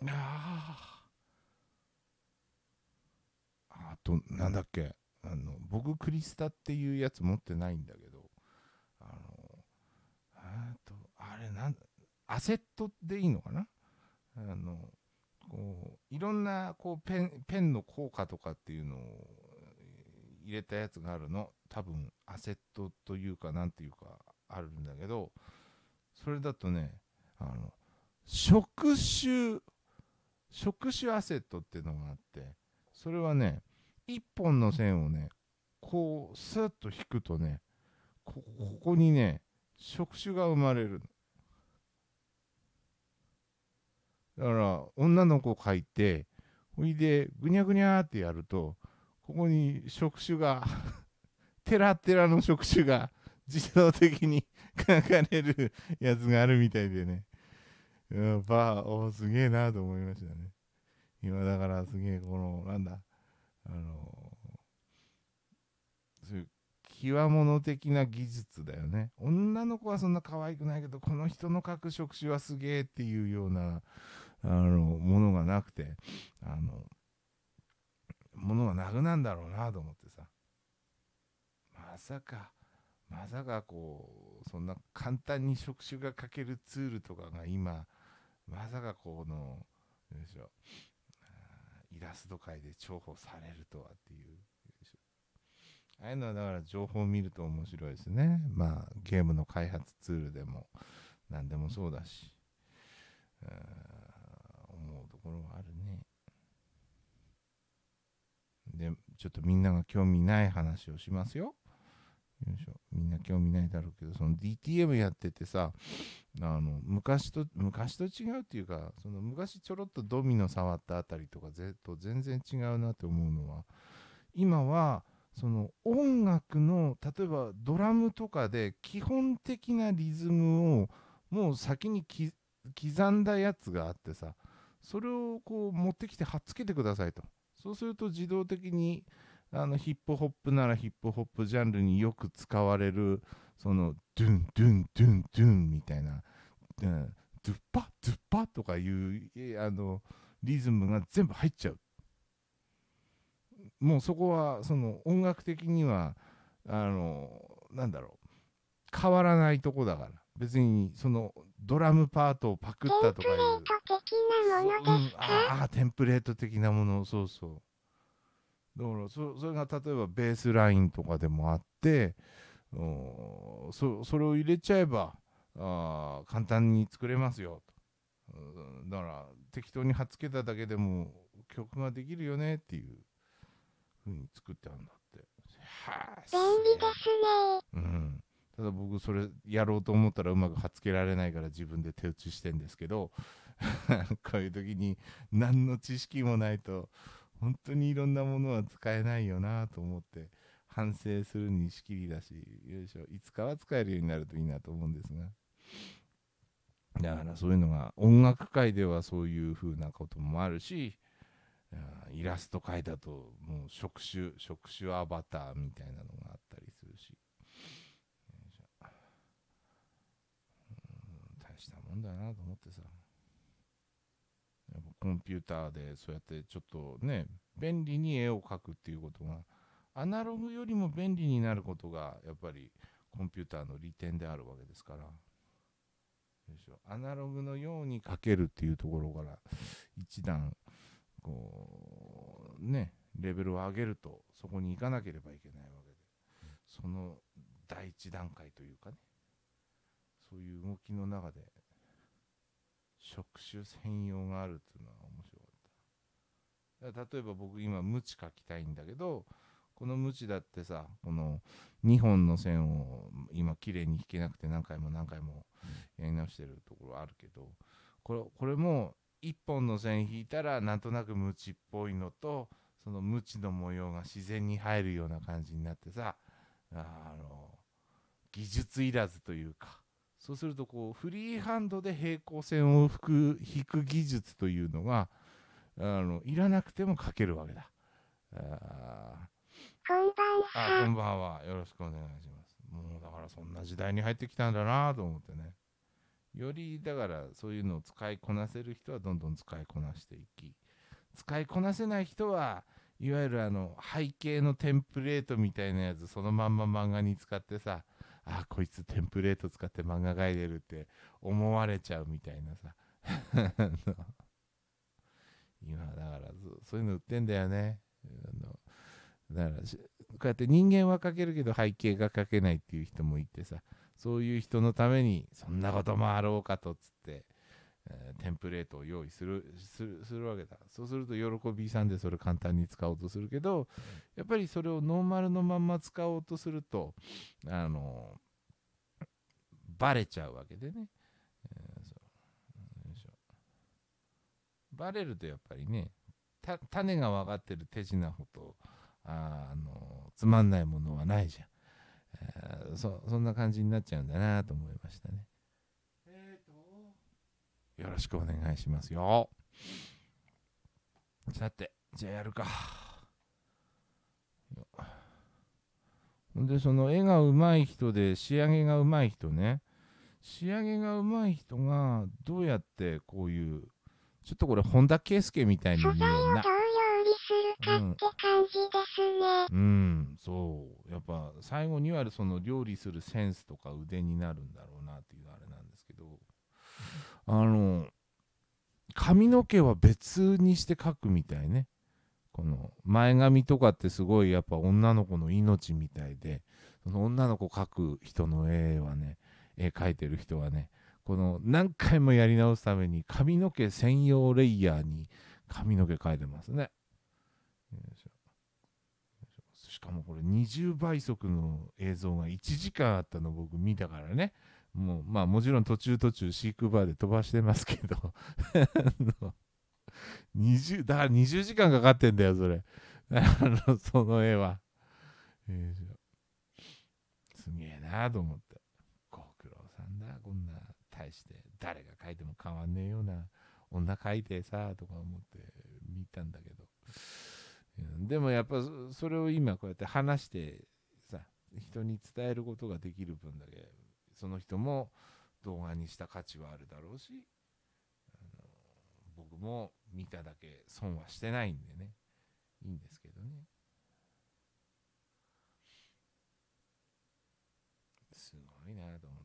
ああとなんだっけあの僕クリスタっていうやつ持ってないんだけどあのあとあれなんアセットでいいのかなあのこういろんなこうペンペンの効果とかっていうのを入れたやつがあるの多分アセットというかなんていうかあるんだけどそれだとねあの触手触手アセットっていうのがあってそれはね一本の線をねこうスッと引くとねここにね触手が生まれるだから女の子を描いてほいでぐにゃぐにゃってやるとここに触手が テラテラの触手が自動的に描かれるやつがあるみたいでねやばおすげえなと思いましたね今だからすげえこのなんだあのそういう極物的な技術だよね女の子はそんな可愛くないけどこの人の書く触手はすげえっていうようなあのものがなくてあのものがなくなんだろうなと思ってさまさかまさかこうそんな簡単に触手が書けるツールとかが今まさかこのしょイラスト界で重宝されるとはっていうああいうのはだから情報を見ると面白いですねまあゲームの開発ツールでも何でもそうだし思うところはあるねでちょっとみんなが興味ない話をしますよよいしょみんな興味ないだろうけどその DTM やっててさあの昔と昔と違うっていうかその昔ちょろっとドミノ触ったあたりとかぜと全然違うなって思うのは今はその音楽の例えばドラムとかで基本的なリズムをもう先に刻んだやつがあってさそれをこう持ってきてはっつけてくださいとそうすると自動的にあのヒップホップならヒップホップジャンルによく使われるそのドゥンドゥンドゥンドゥンみたいな、うん、ドゥッパドゥッパとかいうあのリズムが全部入っちゃうもうそこはその音楽的にはあのなんだろう変わらないとこだから別にそのドラムパートをパクったとかいうテンプレート的なものですか、うん、ああテンプレート的なものそうそうだからそれが例えばベースラインとかでもあってそそれを入れちゃえばあ簡単に作れますよと、うん、だから適当に貼っつけただけでも曲ができるよねっていうふうに作ってあるんだってはあ便利ですねうんただ僕それやろうと思ったらうまく貼っつけられないから自分で手打ちしてんですけど こういう時に何の知識もないと本当にいろんなものは使えないよなと思って反省するにしきりだしよいしょいつかは使えるようになるといいなと思うんですがだからそういうのが音楽界ではそういうふうなこともあるしイラスト界だともう触手触手アバターみたいなのがあったりするし大したもんだなと思ってさコンピューターでそうやってちょっとね便利に絵を描くっていうことがアナログよりも便利になることがやっぱりコンピューターの利点であるわけですからアナログのように描けるっていうところから一段こうねレベルを上げるとそこに行かなければいけないわけでその第一段階というかねそういう動きの中で職種専用があるっていうのは面白かった。だ例えば僕今、ムチ書きたいんだけど、この無知だってさ、この2本の線を今綺麗に引けなくて何回も何回もやり直してるところあるけど、これこれも1本の線引いたらなんとなく無知っぽいのと、その無知の模様が自然に入るような感じになってさ、あの、技術いらずというか、そうするとこうフリーハンドで平行線を引く技術というのがあのいらなくても書けるわけだ。あこんばんは。こんばんは。よろしくお願いします。もうだからそんな時代に入ってきたんだなと思ってね。よりだからそういうのを使いこなせる人はどんどん使いこなしていき使いこなせない人はいわゆるあの背景のテンプレートみたいなやつそのまんま漫画に使ってさあこいつテンプレート使って漫画描いてるって思われちゃうみたいなさ 今だからそういうの売ってんだよねあのだからこうやって人間は描けるけど背景が描けないっていう人もいてさそういう人のためにそんなこともあろうかとっつってえー、テンプレートを用意するするわけだそうすると喜びさんでそれ簡単に使おうとするけどやっぱりそれをノーマルのまんま使おうとするとあのー、バレちゃうわけでね、えー、バレるとやっぱりね種が分かってる手品ほどあのつまんないものはないじゃん、えー、そそんな感じになっちゃうんだなと思いましたね。よろしくお願いしますよ。さて、じゃあやるか。ほんで、その絵がうまい人で仕上げがうまい人ね。仕上げがうまい人がどうやってこういう、ちょっとこれ本田圭佑みたいにどうすな。かって感じですね、うん。うん、そうやっぱ最後にはその料理するセンスとか腕になるんだろうなっていうあれなんですけどあの髪の毛は別にして描くみたいねこの前髪とかってすごいやっぱ女の子の命みたいでその女の子描く人の絵はね絵描いてる人はねこの何回もやり直すために髪の毛専用レイヤーに髪の毛描いてますね。しかもこれ20倍速の映像が1時間あったの僕見たからねもう、まあもちろん途中途中飼育バーで飛ばしてますけど20、だから20時間かかってんだよ、それ。あの、その絵は。えすげえなと思って。ご苦労さんだ、こんな、大して、誰が描いても変わんねえような女描いてさ、とか思って見たんだけど。でもやっぱそれを今こうやって話してさ人に伝えることができる分だけその人も動画にした価値はあるだろうし、僕も見ただけ損はしてないんでね、いいんですけどね。すごいなと思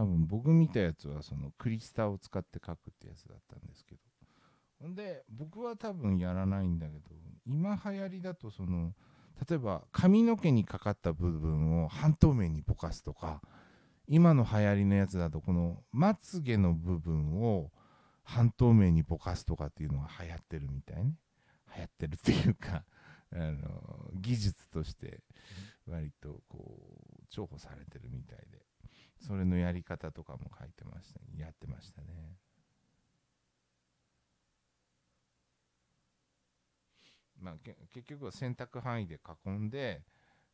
多分僕見たやつはそのクリスタを使って書くってやつだったんですけどほんで僕は多分やらないんだけど今流行りだとその例えば髪の毛にかかった部分を半透明にぼかすとか今の流行りのやつだとこのまつげの部分を半透明にぼかすとかっていうのが流行ってるみたいね流行ってるっていうか あの技術として割とこう重宝されてるみたいそれのやり方とかも書いてました、やってましたね。まあ、結局は選択範囲で囲んで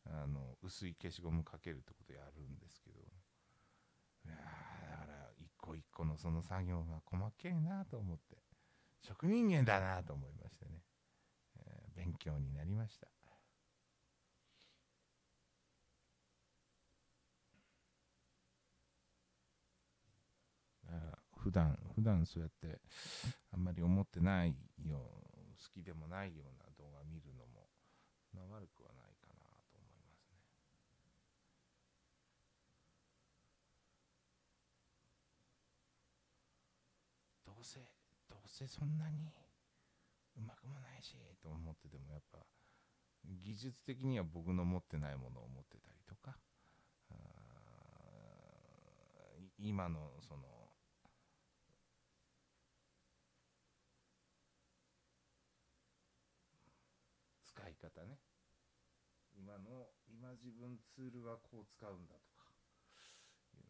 あの薄い消しゴムかけるってことやるんですけどいやだから一個一個のその作業が細けえなと思って職人間だなと思いましてね、えー、勉強になりました。普段普段そうやってあんまり思ってないよう好きでもないような動画見るのも悪くはないかなと思いますね。どうせどうせそんなにうまくもないしと思っててもやっぱ技術的には僕の持ってないものを持ってたりとか今のその使い方ね今の今自分ツールはこう使うんだとかい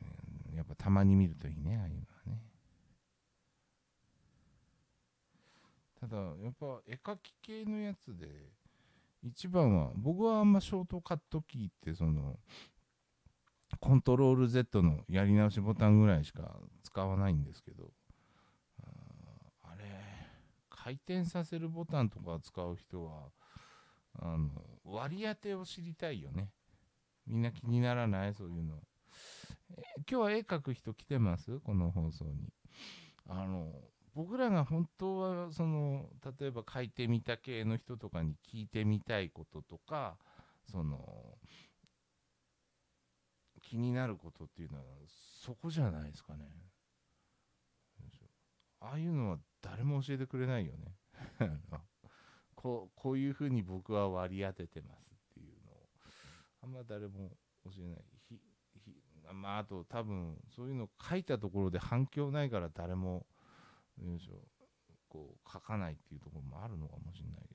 うのね、うん、やっぱたまに見るといいねああいうのはねただやっぱ絵描き系のやつで一番は僕はあんまショートカットキーってそのコントロール Z のやり直しボタンぐらいしか使わないんですけど回転させるボタンとか使う人は、あの、割り当てを知りたいよね。みんな気にならないそういうの。え今日は絵描く人来てますこの放送に。あの、僕らが本当は、その、例えば書いてみた系の人とかに聞いてみたいこととか、その、気になることっていうのは、そこじゃないですかね。ああいうのは誰も教えてくれないよね こうこういうふうに僕は割り当ててますっていうのをあんま誰も教えないひひまああと多分そういうの書いたところで反響ないから誰もしょこう書かないっていうところもあるのかもしれない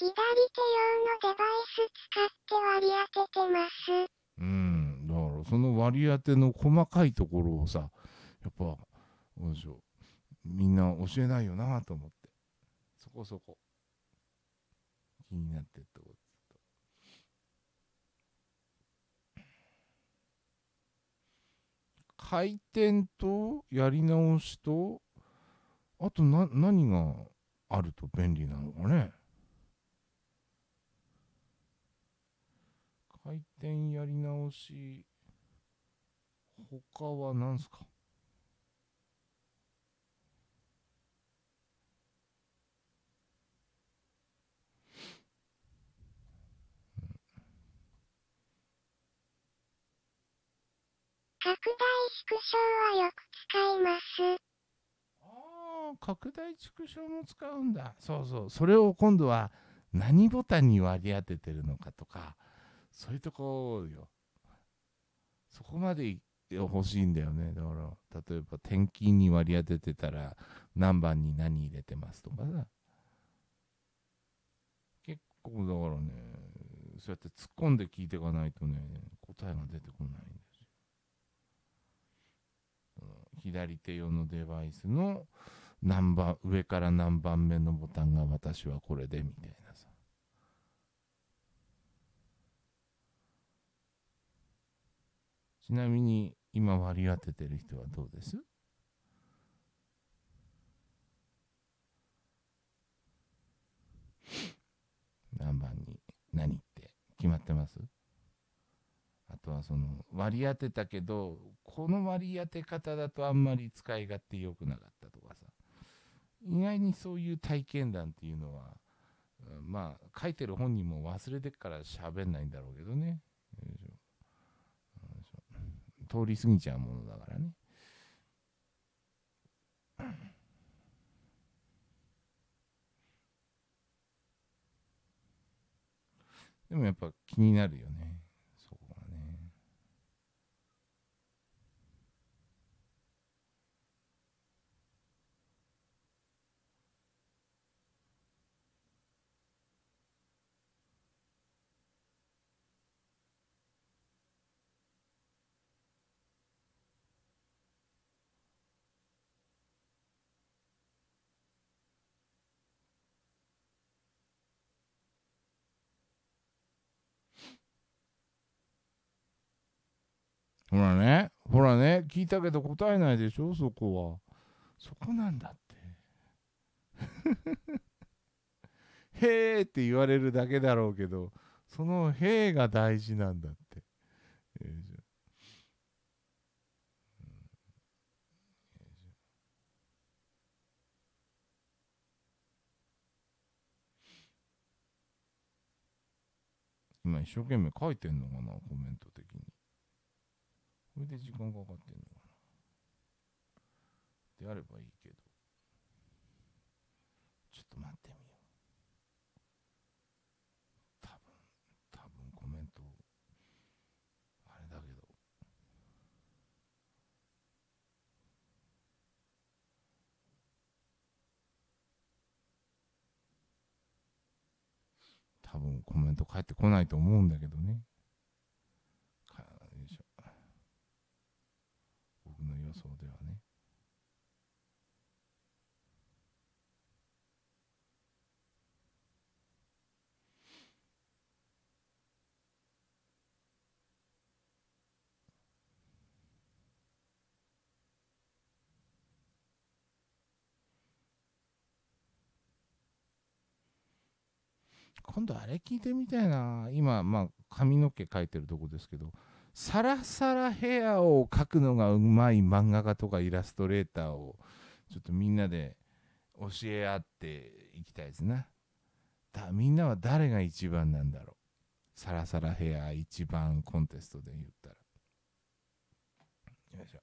左手用のデバイス使って割り当ててます。うん、だからその割り当ての細かいところをさ、やっぱ、どうでしょう、みんな教えないよなと思って、そこそこ、気になってってこと。回転とやり直しとあとな何があると便利なのかね回転やり直し、他は何すか拡大縮小はよく使います。ああ、拡大縮小も使うんだ。そうそう。それを今度は何ボタンに割り当ててるのかとか、そういうとこよ。そこまで欲しいんだよね。だから、例えば転勤に割り当ててたら、何番に何入れてますとかさ。結構だからね、そうやって突っ込んで聞いていかないとね、答えが出てこないんですよ。左手用のデバイスの何番、上から何番目のボタンが私はこれでみたいな。ちなみに今割り当ててる人はどうです何番に何って決まってますあとはその割り当てたけどこの割り当て方だとあんまり使い勝手良くなかったとかさ意外にそういう体験談っていうのはまあ書いてる本人も忘れてから喋んないんだろうけどね通り過ぎちゃうものだからね。でもやっぱ気になるよね。ほらね、ほらね、聞いたけど答えないでしょ、そこは。そこなんだって。へーって言われるだけだろうけど、そのへーが大事なんだって。今一生懸命書いてんのかなコメント的に。それで時間かかってんのかな。であればいいけど。ちょっと待ってみよう。多分、多分コメント、あれだけど。多分コメント返ってこないと思うんだけどね。予想ではね。今度あれ聞いてみたいな今まあ髪の毛描いてるとこですけどサラサラヘアを描くのがうまい漫画家とかイラストレーターをちょっとみんなで教え合っていきたいですなだみんなは誰が一番なんだろうサラサラヘア一番コンテストで言ったら。よいしょ。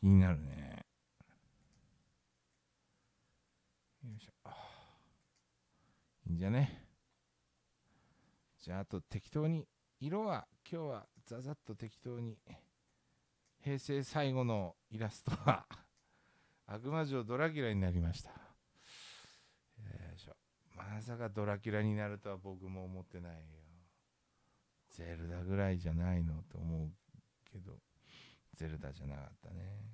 気になるね。よいしょ。いいんじゃね。じゃあ、あと適当に色は今日はざざっと適当に平成最後のイラストは 悪魔城ドラキュラになりましたよいしょまさかドラキュラになるとは僕も思ってないよゼルダぐらいじゃないのと思うけどゼルダじゃなかったね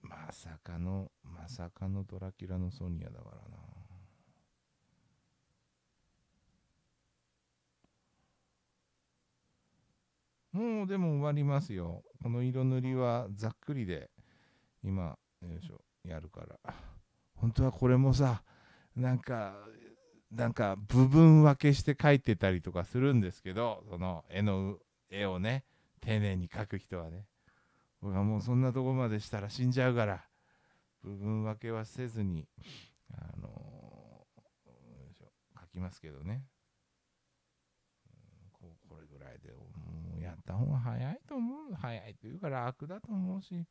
まさかのまさかのドラキュラのソニアだからなもうでも終わりますよ。この色塗りはざっくりで、今、よいしょ、やるから。本当はこれもさ、なんか、なんか部分分けして描いてたりとかするんですけど、その絵の、絵をね、丁寧に描く人はね。僕はもうそんなとこまでしたら死んじゃうから、部分分けはせずに、あのー、書きますけどね。ここれぐらいで、やった方が早いと思う早いというか楽だと思うし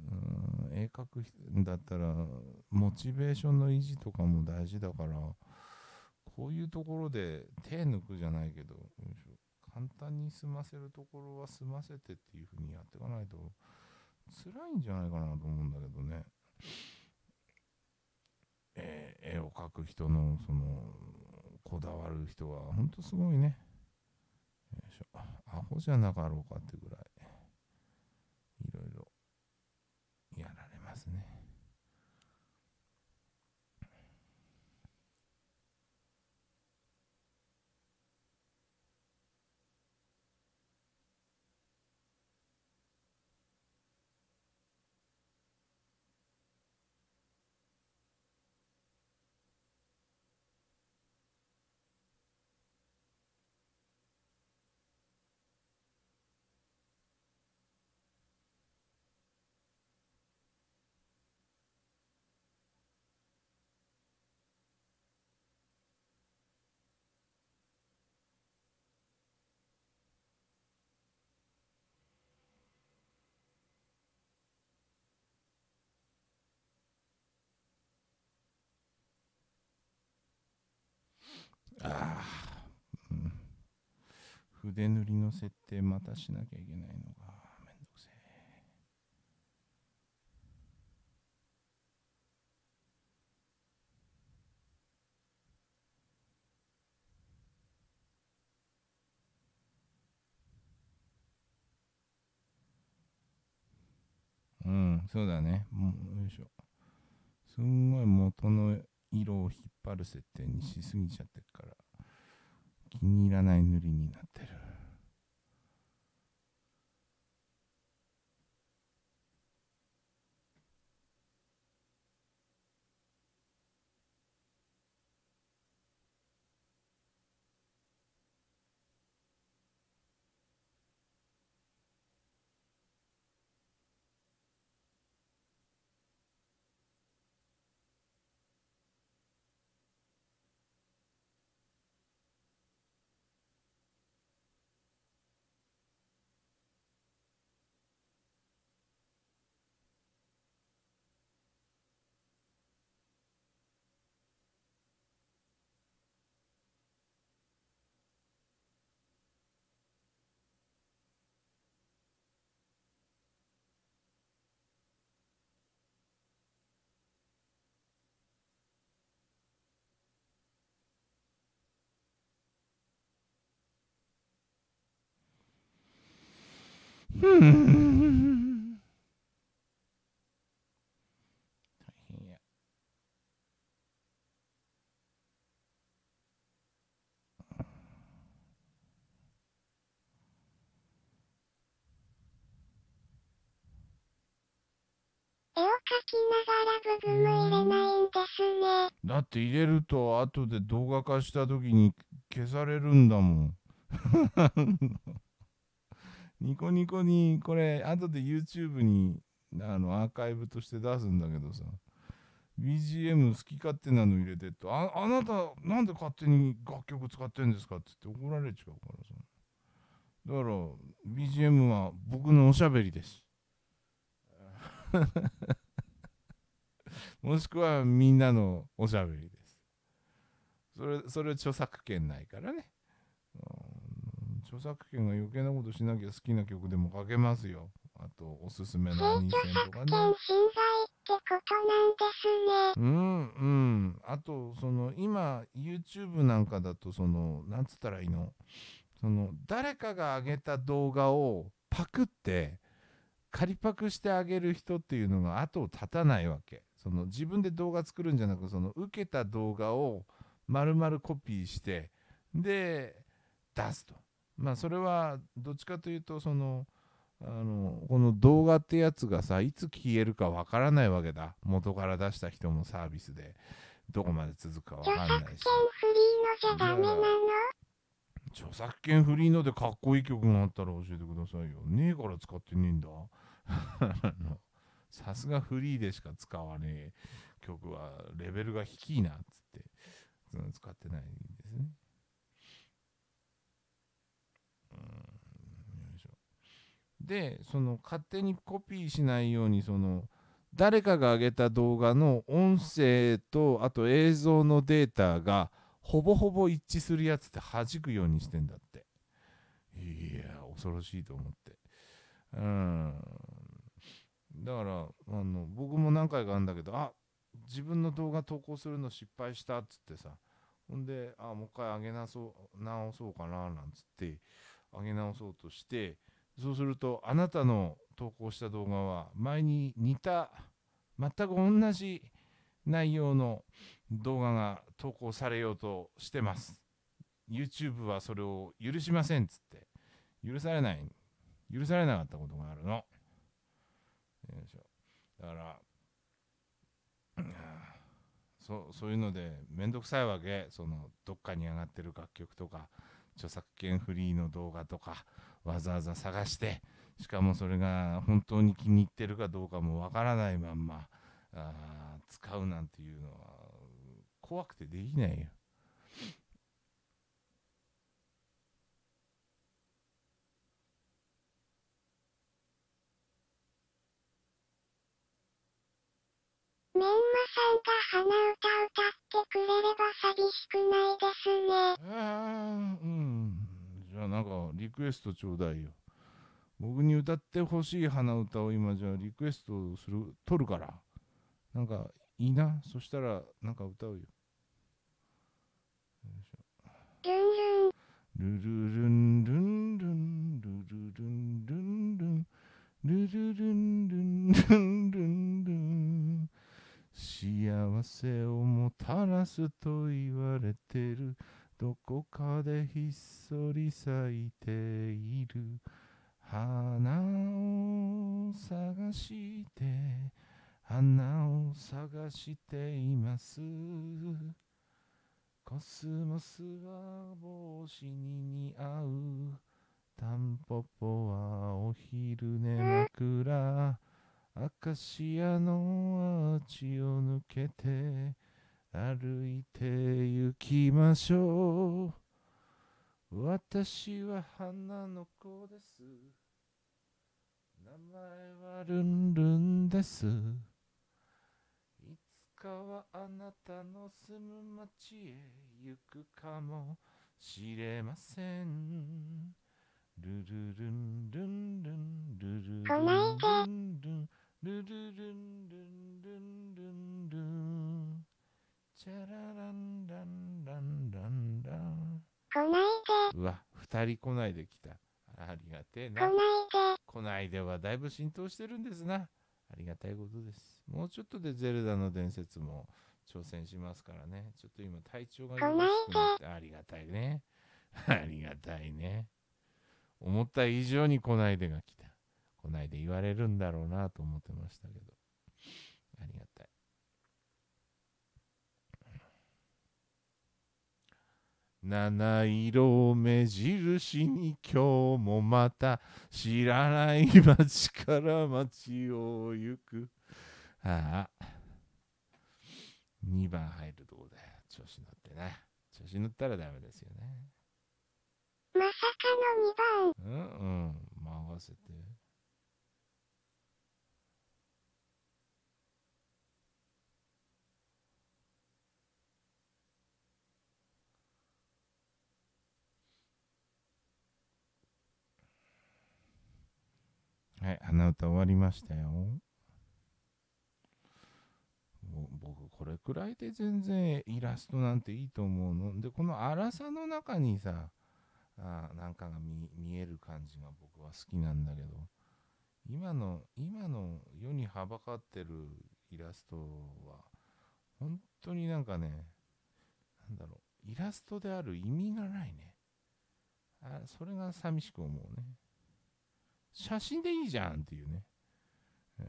うん絵描くだったらモチベーションの維持とかも大事だからこういうところで手抜くじゃないけど簡単に済ませるところは済ませてっていう風にやっていかないと辛いんじゃないかなと思うんだけどね。え絵を描く人のそのこだわる人はほんとすごいね。しょう。アホじゃなかろうかってぐらい、いろいろやられますね。筆塗りの設定またしなきゃいけないのがめんどくせえ。うん、そうだね。もう、よいしょ。すんごい元の色を引っ張る設定にしすぎちゃってるから。気に入らない塗りになってる。うん。大変や。絵を描きながらブグも入れないんですね。だって入れると後で動画化した時に消されるんだもん。ニコニコに、これ、後で YouTube に、あの、アーカイブとして出すんだけどさ、BGM 好き勝手なの入れてと、あ、あなた、なんで勝手に楽曲使ってんですかって言って怒られちゃうからさ。だから、BGM は僕のおしゃべりです。もしくはみんなのおしゃべりです。それ、それ著作権ないからね。うん著作権が余計なことしなきゃ好きな曲でも書けますよ。あと、おすすめのアニとかね。ってことなんですね。うんうん。あと、その、今、YouTube なんかだと、その、なんつったらいいのその、誰かが上げた動画をパクって、仮パクしてあげる人っていうのが後を絶たないわけ。その、自分で動画作るんじゃなく、その、受けた動画を丸々コピーして、で、出すと。まあ、それはどっちかというとそのあのこの動画ってやつがさいつ消えるかわからないわけだ元から出した人もサービスでどこまで続くかわかんないし著作権フリーのじゃダメなの著作権フリーのでかっこいい曲があったら教えてくださいよねえから使ってねえんださすがフリーでしか使わねえ曲はレベルが低いなっつって使ってないんですねでその勝手にコピーしないようにその誰かが上げた動画の音声とあと映像のデータがほぼほぼ一致するやつって弾くようにしてんだっていや恐ろしいと思ってうんだからあの僕も何回かあるんだけどあ自分の動画投稿するの失敗したっつってさほんであもう一回上げなそう直そうかななんつって上げ直そうとしてそうすると、あなたの投稿した動画は、前に似た、全く同じ内容の動画が投稿されようとしてます。YouTube はそれを許しませんっつって、許されない、許されなかったことがあるの。よいしょ。だから、そそういうので面倒くさいわけそのどっかに上がってる楽曲とか著作権フリーの動画とかわざわざ探してしかもそれが本当に気に入ってるかどうかもわからないまんまあ使うなんていうのは怖くてできないよ。メンマさんが鼻歌歌ってくれれば寂しくないですね。ゃあなんかリクエストちょうだいよ。僕に歌ってほしい花歌を今じゃあリクエストする、取るから。なんかいいな。そしたらなんか歌うよ。ルルルンルンルンルルルンルンルンルルルンルンルンルンルン幸せをもたらすと言われてるどこかでひっそり咲いている花を探して花を探していますコスモスは帽子に似合うタンポポはお昼寝枕アカシアのアーチを抜けて歩いて行きましょう私は花の子です名前はルンルンですいつかはあなたの住む町へ行くかもしれませんルルルンルンルンルルルンルンルンルルルンルンルンルンルン来ないで。うわ、2人来ないで来た。ありがてえな。来ないで。来ないではだいぶ浸透してるんですな。ありがたいことです。もうちょっとでゼルダの伝説も挑戦しますからね。ちょっと今体調がよろしくなって、ありがたいね。ありがたいね。思った以上に来ないでが来た。来ないで言われるんだろうなと思ってましたけど。ありが七色目印に今日もまた知らない街から街を行く。ああ。2番入るとこだよ。調子乗ってね。調子乗ったらダメですよね。まさかの二番。うんうん。回せて。はい、鼻歌終わりましたよ。僕、これくらいで全然イラストなんていいと思うの。で、この粗さの中にさ、あなんかが見える感じが僕は好きなんだけど、今の、今の世にはばかってるイラストは、本当になんかね、なんだろう、イラストである意味がないね。あそれが寂しく思うね。写真でいいじゃんっていうね、え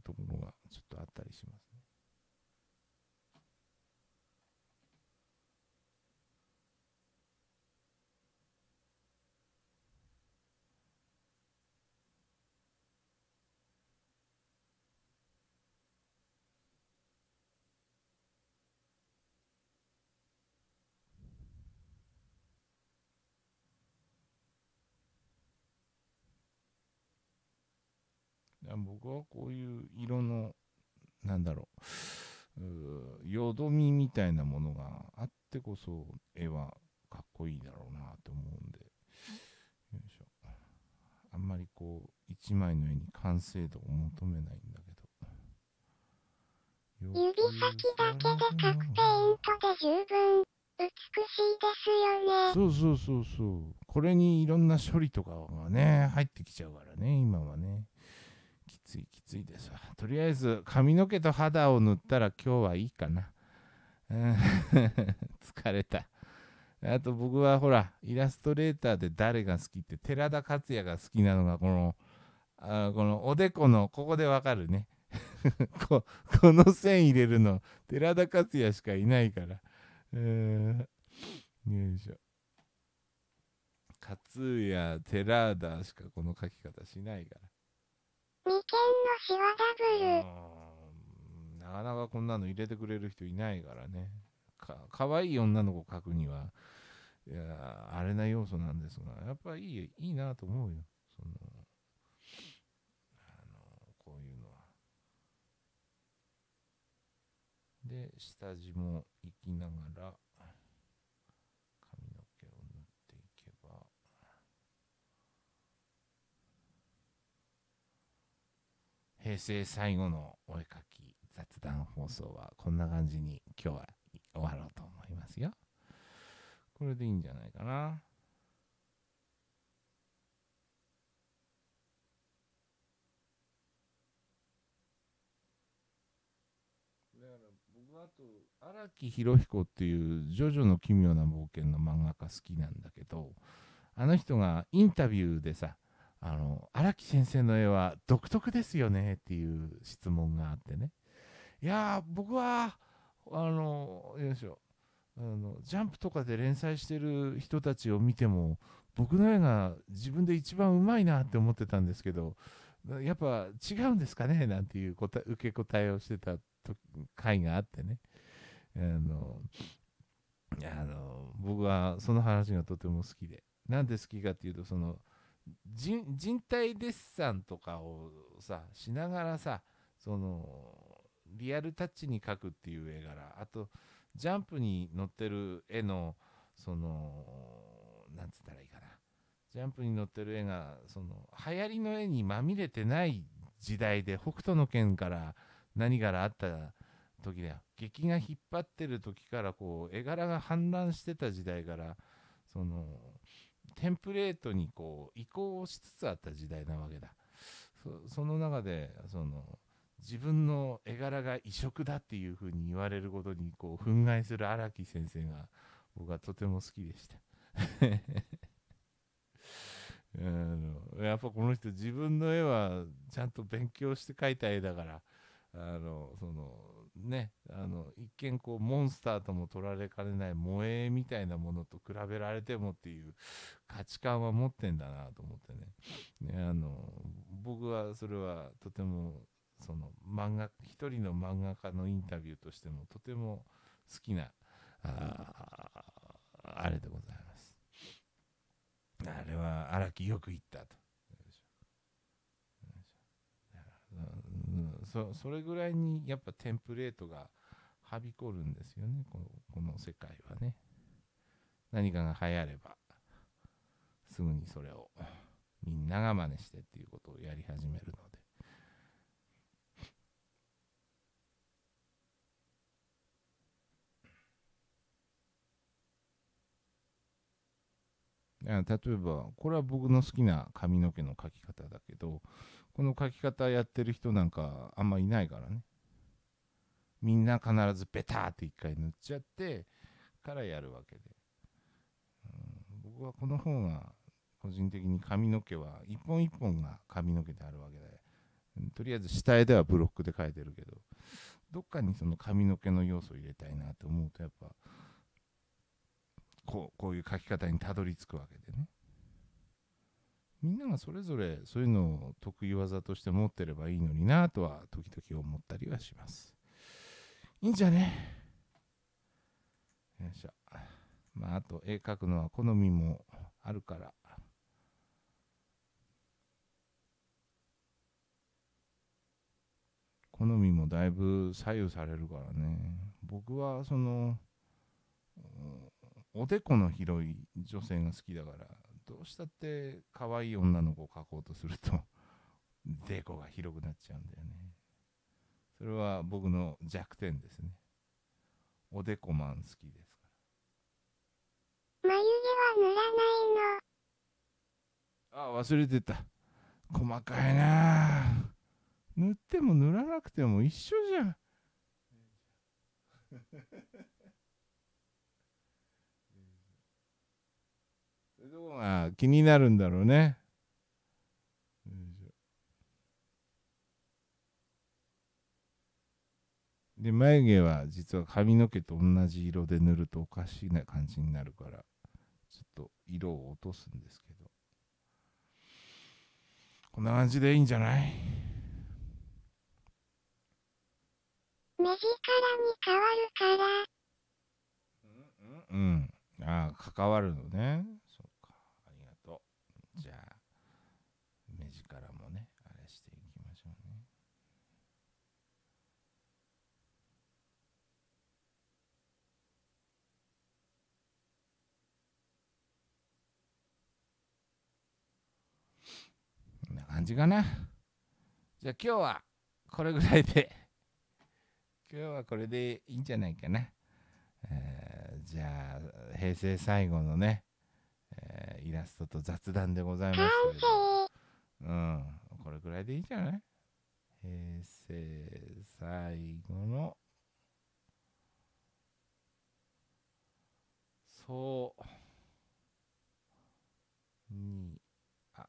ー、ところがちょっとあったりします。僕はこういう色の、なんだろう、よどみみたいなものがあってこそ、絵はかっこいいだろうなと思うんで、よいしょ。あんまりこう、一枚の絵に完成度を求めないんだけど。指先だけで描くペイントで十分美しいですよね。そうそうそうそう。これにいろんな処理とかがね、入ってきちゃうからね、今はね。ついきついですわ。とりあえず髪の毛と肌を塗ったら今日はいいかな。疲れた。あと僕はほら、イラストレーターで誰が好きって、寺田克也が好きなのが、この、あこのおでこの、ここでわかるね こ。この線入れるの、寺田克也しかいないから。えよいしょ。勝也、寺田しかこの書き方しないから。眉間のシワダブルなかなかこんなの入れてくれる人いないからねかわいい女の子描くにはいやあれな要素なんですがやっぱいいいいなと思うよそのあのこういうのはで下地も行きながら平成最後のお絵かき雑談放送はこんな感じに今日は終わろうと思いますよ。これでいいんじゃないかな。だから僕はあと荒木博彦っていう「ジョジョの奇妙な冒険」の漫画家好きなんだけどあの人がインタビューでさあの、荒木先生の絵は独特ですよねっていう質問があってね。いや僕は、あの、よいしょ。あのジャンプとかで連載してる人たちを見ても僕の絵が自分で一番うまいなって思ってたんですけどやっぱ違うんですかねなんていう答受け答えをしてた回があってねあのあの僕はその話がとても好きでなんで好きかっていうとその人人体デッサンとかをさしながらさそのリアルタッチに描くっていう絵柄あとジャンプに載ってる絵のその何つったらいいかなジャンプに載ってる絵がその流行りの絵にまみれてない時代で北斗の拳から何からあった時だよ劇が引っ張ってる時からこう絵柄が氾濫してた時代からそのテンプレートにこう移行しつつあった時代なわけだその中でその自分の絵柄が異色だっていうふうに言われることにこう憤慨する荒木先生が僕はとても好きでした あのやっぱこの人自分の絵はちゃんと勉強して描いた絵だからあのそのねあの一見こうモンスターとも取られかねない萌えみたいなものと比べられてもっていう価値観は持ってんだなと思ってねねあの僕はそれはとてもその漫画一人の漫画家のインタビューとしてもとても好きなああれでございます。あれは荒木よく言ったと。、そそれぐらいにやっぱテンプレートがはびこるんですよねこのこの世界はね何かが流行ればすぐにそれをみんなが真似してっていうことをやり始めるので例えばこれは僕の好きな髪の毛の描き方だけどこの書き方やってる人なんかあんまいないからね。みんな必ずベターって一回塗っちゃってからやるわけで。うん、僕はこの方が個人的に髪の毛は一本一本が髪の毛であるわけで、とりあえず下絵ではブロックで描いてるけど、どっかにその髪の毛の要素を入れたいなと思うとやっぱこうこういう書き方にたどり着くわけでね。みんながそれぞれそういうのを得意技として持ってればいいのになとは時々思ったりはします。いいんじゃねよいしょ。まあ、あと絵描くのは好みもあるから。好みもだいぶ左右されるからね。僕はその、おでこの広い女性が好きだからどうしたって可愛い女の子を描こうとすると デコが広くなっちゃうんだよねそれは僕の弱点ですねおでこマン好きですから眉毛は塗らないのあ忘れてた細かいな塗っても塗らなくても一緒じゃん どうこが気になるんだろうね。で眉毛は実は髪の毛と同じ色で塗るとおかしいな感じになるからちょっと色を落とすんですけどこんな感じでいいんじゃない目力に変わるからうんうんうんああ関わるのね感じかな。じゃあ今日はこれぐらいで、今日はこれでいいんじゃないかな。えー、じゃあ、平成最後のね、えー、イラストと雑談でございますけうん、これぐらいでいいんじゃない平成最後の、そう、に、あ、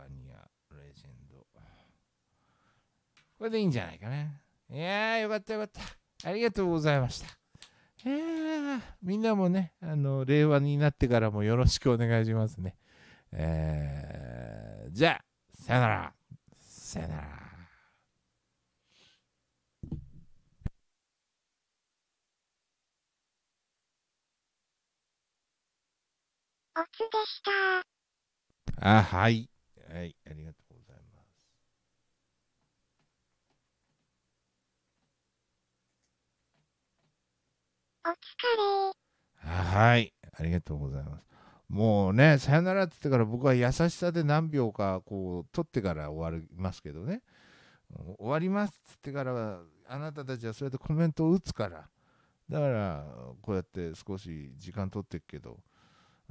パニアレジェンド。これでいいんじゃないかね。いやー、よかったよかった。ありがとうございました。いやー、みんなもね、あの、令和になってからもよろしくお願いしますね。えー、じゃあ、さよなら。さよなら。おつでした。あ、はい。はい、ありがとうございます。お疲れはい、ありがとうございます。もうね、さよならって言ってから僕は優しさで何秒かこう取ってから終わりますけどね、終わりますって言ってからあなたたちはそうやってコメントを打つから、だからこうやって少し時間取ってっけど、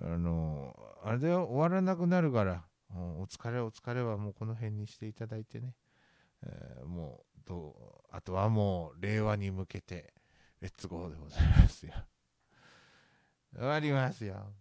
あの、あれで終わらなくなるから、お疲れお疲れはもうこの辺にしていただいてね、えー、もうどうあとはもう令和に向けてレッツゴーでございますよ終わりますよ